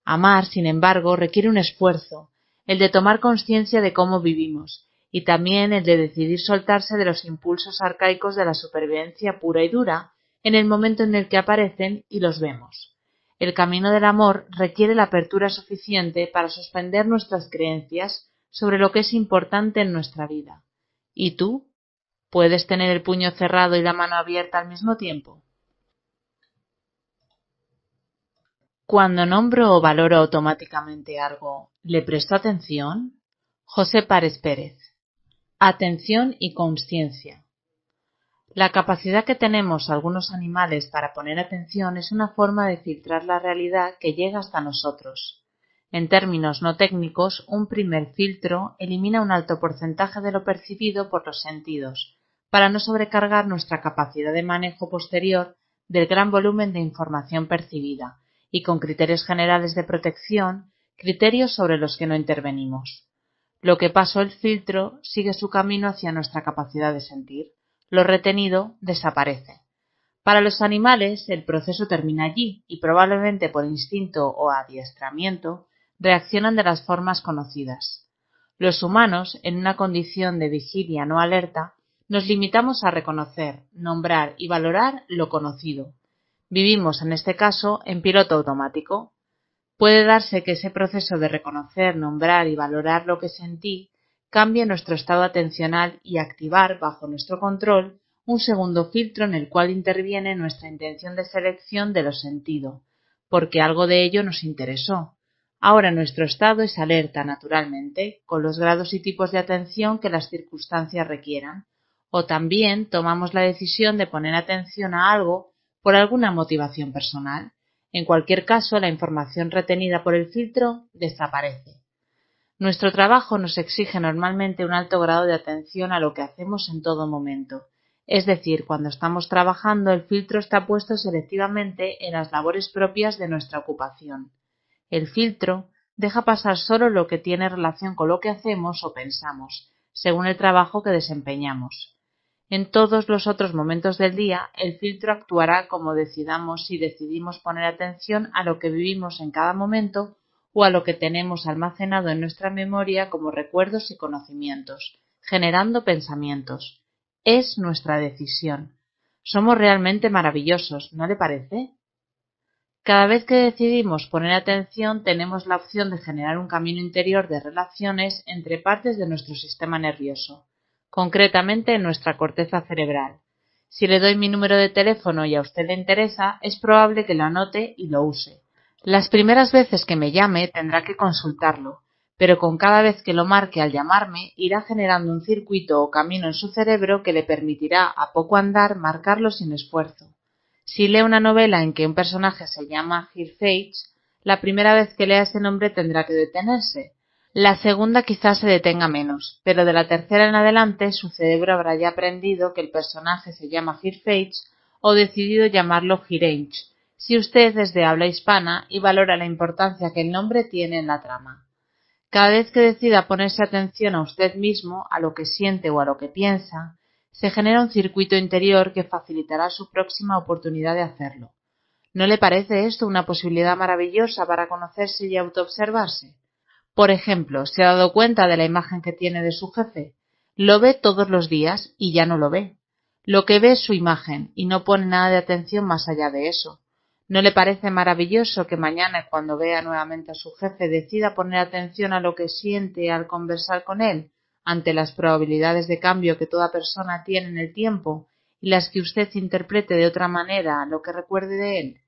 Amar, sin embargo, requiere un esfuerzo, el de tomar conciencia de cómo vivimos, y también el de decidir soltarse de los impulsos arcaicos de la supervivencia pura y dura, en el momento en el que aparecen y los vemos. El camino del amor requiere la apertura suficiente para suspender nuestras creencias sobre lo que es importante en nuestra vida. ¿Y tú? ¿Puedes tener el puño cerrado y la mano abierta al mismo tiempo? Cuando nombro o valoro automáticamente algo, ¿le presto atención? José Párez Pérez. Atención y conciencia. La capacidad que tenemos algunos animales para poner atención es una forma de filtrar la realidad que llega hasta nosotros. En términos no técnicos, un primer filtro elimina un alto porcentaje de lo percibido por los sentidos, para no sobrecargar nuestra capacidad de manejo posterior del gran volumen de información percibida, y con criterios generales de protección, criterios sobre los que no intervenimos. Lo que pasó el filtro sigue su camino hacia nuestra capacidad de sentir. Lo retenido desaparece. Para los animales, el proceso termina allí y probablemente por instinto o adiestramiento, reaccionan de las formas conocidas. Los humanos, en una condición de vigilia no alerta, nos limitamos a reconocer, nombrar y valorar lo conocido. Vivimos, en este caso, en piloto automático. Puede darse que ese proceso de reconocer, nombrar y valorar lo que sentí cambie nuestro estado atencional y activar, bajo nuestro control, un segundo filtro en el cual interviene nuestra intención de selección de lo sentido, porque algo de ello nos interesó, Ahora nuestro estado es alerta, naturalmente, con los grados y tipos de atención que las circunstancias requieran, o también tomamos la decisión de poner atención a algo por alguna motivación personal. En cualquier caso, la información retenida por el filtro desaparece. Nuestro trabajo nos exige normalmente un alto grado de atención a lo que hacemos en todo momento. Es decir, cuando estamos trabajando, el filtro está puesto selectivamente en las labores propias de nuestra ocupación. El filtro deja pasar solo lo que tiene relación con lo que hacemos o pensamos, según el trabajo que desempeñamos. En todos los otros momentos del día, el filtro actuará como decidamos si decidimos poner atención a lo que vivimos en cada momento o a lo que tenemos almacenado en nuestra memoria como recuerdos y conocimientos, generando pensamientos. Es nuestra decisión. Somos realmente maravillosos, ¿no le parece? Cada vez que decidimos poner atención tenemos la opción de generar un camino interior de relaciones entre partes de nuestro sistema nervioso, concretamente en nuestra corteza cerebral. Si le doy mi número de teléfono y a usted le interesa, es probable que lo anote y lo use. Las primeras veces que me llame tendrá que consultarlo, pero con cada vez que lo marque al llamarme irá generando un circuito o camino en su cerebro que le permitirá a poco andar marcarlo sin esfuerzo. Si lee una novela en que un personaje se llama Hirfage, la primera vez que lea ese nombre tendrá que detenerse. La segunda quizás se detenga menos, pero de la tercera en adelante su cerebro habrá ya aprendido que el personaje se llama Hirfage o decidido llamarlo Hirange, si usted es de habla hispana y valora la importancia que el nombre tiene en la trama. Cada vez que decida ponerse atención a usted mismo, a lo que siente o a lo que piensa, se genera un circuito interior que facilitará su próxima oportunidad de hacerlo. ¿No le parece esto una posibilidad maravillosa para conocerse y autoobservarse? Por ejemplo, ¿se ha dado cuenta de la imagen que tiene de su jefe? Lo ve todos los días y ya no lo ve. Lo que ve es su imagen y no pone nada de atención más allá de eso. ¿No le parece maravilloso que mañana, cuando vea nuevamente a su jefe, decida poner atención a lo que siente al conversar con él? ante las probabilidades de cambio que toda persona tiene en el tiempo y las que usted interprete de otra manera lo que recuerde de él.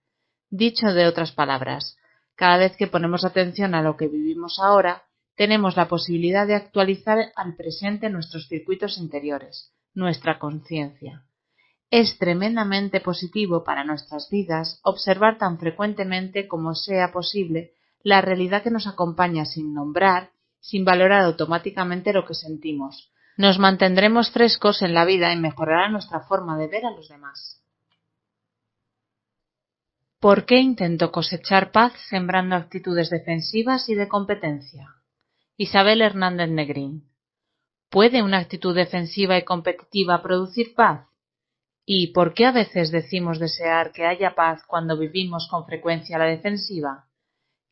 Dicho de otras palabras, cada vez que ponemos atención a lo que vivimos ahora, tenemos la posibilidad de actualizar al presente nuestros circuitos interiores, nuestra conciencia. Es tremendamente positivo para nuestras vidas observar tan frecuentemente como sea posible la realidad que nos acompaña sin nombrar sin valorar automáticamente lo que sentimos. Nos mantendremos frescos en la vida y mejorará nuestra forma de ver a los demás. ¿Por qué intento cosechar paz sembrando actitudes defensivas y de competencia? Isabel Hernández Negrín. ¿Puede una actitud defensiva y competitiva producir paz? ¿Y por qué a veces decimos desear que haya paz cuando vivimos con frecuencia la defensiva?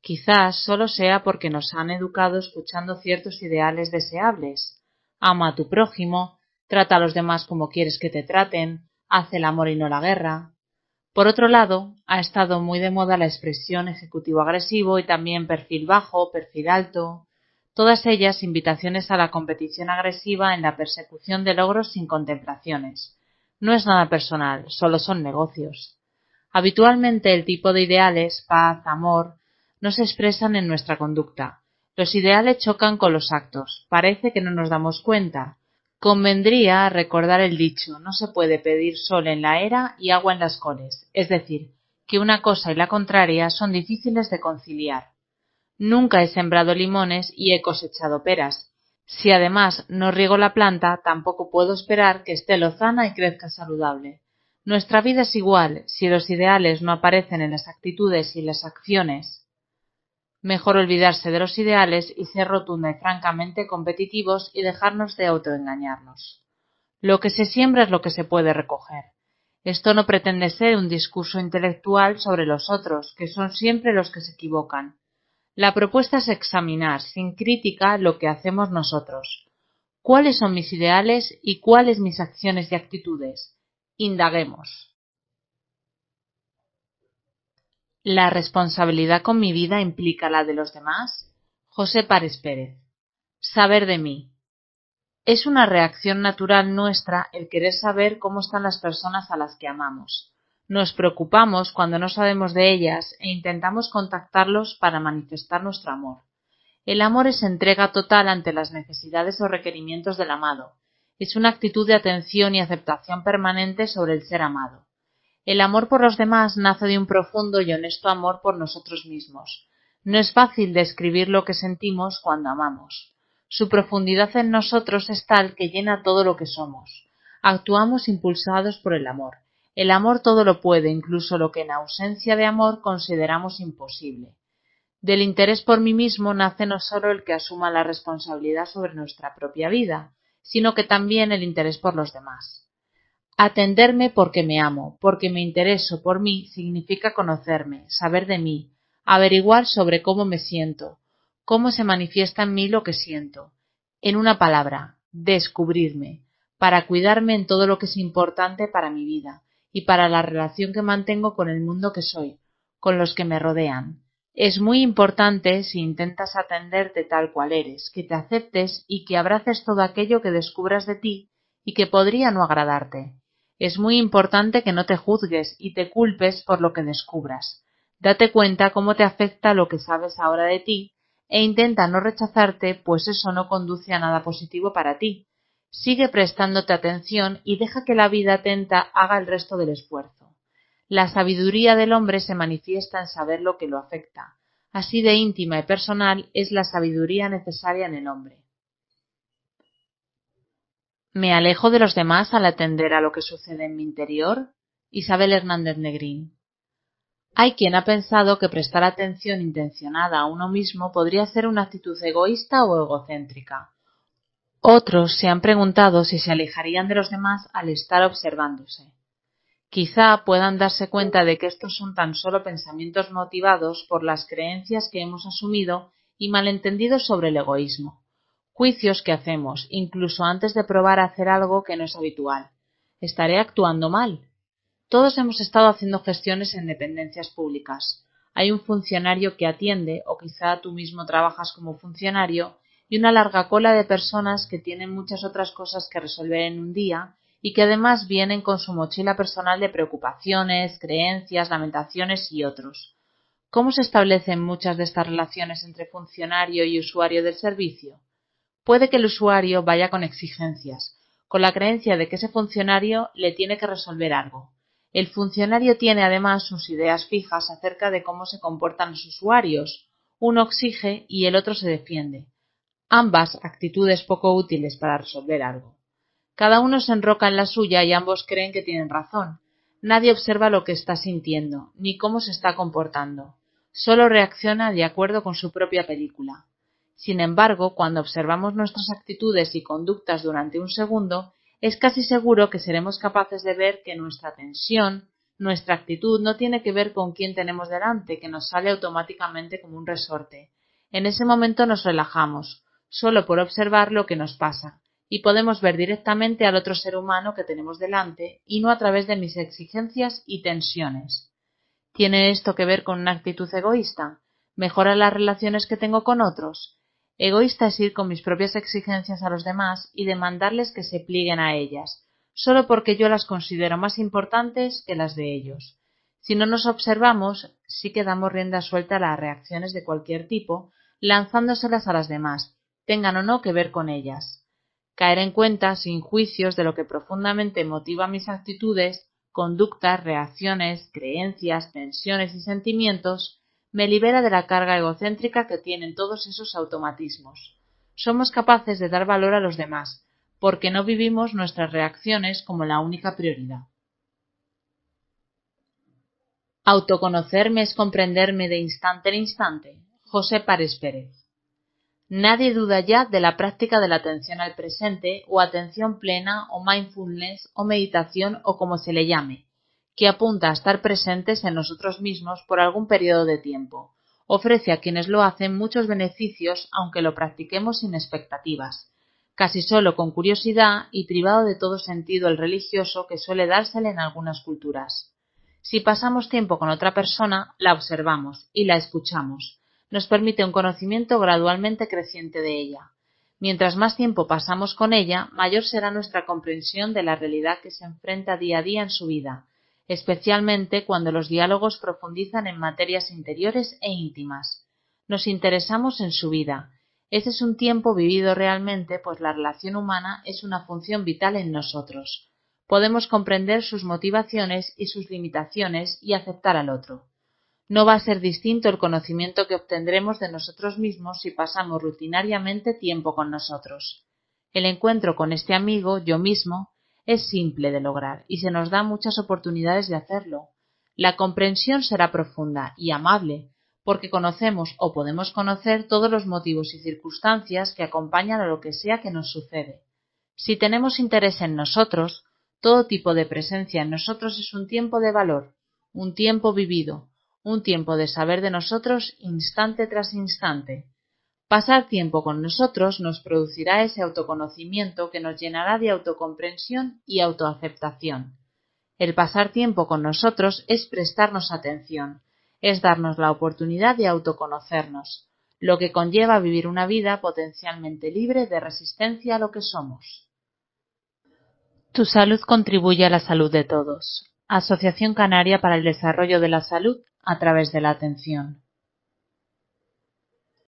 Quizás solo sea porque nos han educado escuchando ciertos ideales deseables. Ama a tu prójimo, trata a los demás como quieres que te traten, hace el amor y no la guerra. Por otro lado, ha estado muy de moda la expresión ejecutivo agresivo y también perfil bajo, perfil alto, todas ellas invitaciones a la competición agresiva en la persecución de logros sin contemplaciones. No es nada personal, solo son negocios. Habitualmente el tipo de ideales, paz, amor, no se expresan en nuestra conducta. Los ideales chocan con los actos. Parece que no nos damos cuenta. Convendría recordar el dicho, no se puede pedir sol en la era y agua en las coles, es decir, que una cosa y la contraria son difíciles de conciliar. Nunca he sembrado limones y he cosechado peras. Si además no riego la planta, tampoco puedo esperar que esté lozana y crezca saludable. Nuestra vida es igual si los ideales no aparecen en las actitudes y las acciones. Mejor olvidarse de los ideales y ser rotunda y francamente competitivos y dejarnos de autoengañarnos. Lo que se siembra es lo que se puede recoger. Esto no pretende ser un discurso intelectual sobre los otros, que son siempre los que se equivocan. La propuesta es examinar sin crítica lo que hacemos nosotros. ¿Cuáles son mis ideales y cuáles mis acciones y actitudes? Indaguemos. La responsabilidad con mi vida implica la de los demás. José Párez Pérez. Saber de mí. Es una reacción natural nuestra el querer saber cómo están las personas a las que amamos. Nos preocupamos cuando no sabemos de ellas e intentamos contactarlos para manifestar nuestro amor. El amor es entrega total ante las necesidades o requerimientos del amado. Es una actitud de atención y aceptación permanente sobre el ser amado. El amor por los demás nace de un profundo y honesto amor por nosotros mismos. No es fácil describir lo que sentimos cuando amamos. Su profundidad en nosotros es tal que llena todo lo que somos. Actuamos impulsados por el amor. El amor todo lo puede, incluso lo que en ausencia de amor consideramos imposible. Del interés por mí mismo nace no solo el que asuma la responsabilidad sobre nuestra propia vida, sino que también el interés por los demás. Atenderme porque me amo, porque me intereso por mí significa conocerme, saber de mí, averiguar sobre cómo me siento, cómo se manifiesta en mí lo que siento. En una palabra, descubrirme, para cuidarme en todo lo que es importante para mi vida y para la relación que mantengo con el mundo que soy, con los que me rodean. Es muy importante si intentas atenderte tal cual eres, que te aceptes y que abraces todo aquello que descubras de ti y que podría no agradarte, es muy importante que no te juzgues y te culpes por lo que descubras. Date cuenta cómo te afecta lo que sabes ahora de ti e intenta no rechazarte, pues eso no conduce a nada positivo para ti. Sigue prestándote atención y deja que la vida atenta haga el resto del esfuerzo. La sabiduría del hombre se manifiesta en saber lo que lo afecta. Así de íntima y personal es la sabiduría necesaria en el hombre. Me alejo de los demás al atender a lo que sucede en mi interior. Isabel Hernández Negrín. Hay quien ha pensado que prestar atención intencionada a uno mismo podría ser una actitud egoísta o egocéntrica. Otros se han preguntado si se alejarían de los demás al estar observándose. Quizá puedan darse cuenta de que estos son tan solo pensamientos motivados por las creencias que hemos asumido y malentendidos sobre el egoísmo. Juicios que hacemos, incluso antes de probar a hacer algo que no es habitual. ¿Estaré actuando mal? Todos hemos estado haciendo gestiones en dependencias públicas. Hay un funcionario que atiende, o quizá tú mismo trabajas como funcionario, y una larga cola de personas que tienen muchas otras cosas que resolver en un día y que además vienen con su mochila personal de preocupaciones, creencias, lamentaciones y otros. ¿Cómo se establecen muchas de estas relaciones entre funcionario y usuario del servicio? puede que el usuario vaya con exigencias, con la creencia de que ese funcionario le tiene que resolver algo. El funcionario tiene además sus ideas fijas acerca de cómo se comportan los usuarios. Uno exige y el otro se defiende. Ambas actitudes poco útiles para resolver algo. Cada uno se enroca en la suya y ambos creen que tienen razón. Nadie observa lo que está sintiendo, ni cómo se está comportando. Solo reacciona de acuerdo con su propia película. Sin embargo, cuando observamos nuestras actitudes y conductas durante un segundo, es casi seguro que seremos capaces de ver que nuestra tensión, nuestra actitud no tiene que ver con quién tenemos delante, que nos sale automáticamente como un resorte. En ese momento nos relajamos, solo por observar lo que nos pasa, y podemos ver directamente al otro ser humano que tenemos delante y no a través de mis exigencias y tensiones. ¿Tiene esto que ver con una actitud egoísta? ¿Mejora las relaciones que tengo con otros? Egoísta es ir con mis propias exigencias a los demás y demandarles que se plieguen a ellas, solo porque yo las considero más importantes que las de ellos. Si no nos observamos, sí que damos rienda suelta a las reacciones de cualquier tipo, lanzándoselas a las demás, tengan o no que ver con ellas. Caer en cuenta, sin juicios, de lo que profundamente motiva mis actitudes, conductas, reacciones, creencias, pensiones y sentimientos, me libera de la carga egocéntrica que tienen todos esos automatismos. Somos capaces de dar valor a los demás, porque no vivimos nuestras reacciones como la única prioridad. Autoconocerme es comprenderme de instante en instante. José Párez Pérez. Nadie duda ya de la práctica de la atención al presente o atención plena o mindfulness o meditación o como se le llame, que apunta a estar presentes en nosotros mismos por algún periodo de tiempo. Ofrece a quienes lo hacen muchos beneficios aunque lo practiquemos sin expectativas, casi solo con curiosidad y privado de todo sentido el religioso que suele dársele en algunas culturas. Si pasamos tiempo con otra persona, la observamos y la escuchamos. Nos permite un conocimiento gradualmente creciente de ella. Mientras más tiempo pasamos con ella, mayor será nuestra comprensión de la realidad que se enfrenta día a día en su vida, especialmente cuando los diálogos profundizan en materias interiores e íntimas. Nos interesamos en su vida. Ese es un tiempo vivido realmente, pues la relación humana es una función vital en nosotros. Podemos comprender sus motivaciones y sus limitaciones y aceptar al otro. No va a ser distinto el conocimiento que obtendremos de nosotros mismos si pasamos rutinariamente tiempo con nosotros. El encuentro con este amigo, yo mismo, es simple de lograr y se nos da muchas oportunidades de hacerlo. La comprensión será profunda y amable, porque conocemos o podemos conocer todos los motivos y circunstancias que acompañan a lo que sea que nos sucede. Si tenemos interés en nosotros, todo tipo de presencia en nosotros es un tiempo de valor, un tiempo vivido, un tiempo de saber de nosotros instante tras instante, Pasar tiempo con nosotros nos producirá ese autoconocimiento que nos llenará de autocomprensión y autoaceptación. El pasar tiempo con nosotros es prestarnos atención, es darnos la oportunidad de autoconocernos, lo que conlleva vivir una vida potencialmente libre de resistencia a lo que somos. Tu salud contribuye a la salud de todos. Asociación Canaria para el Desarrollo de la Salud a través de la Atención.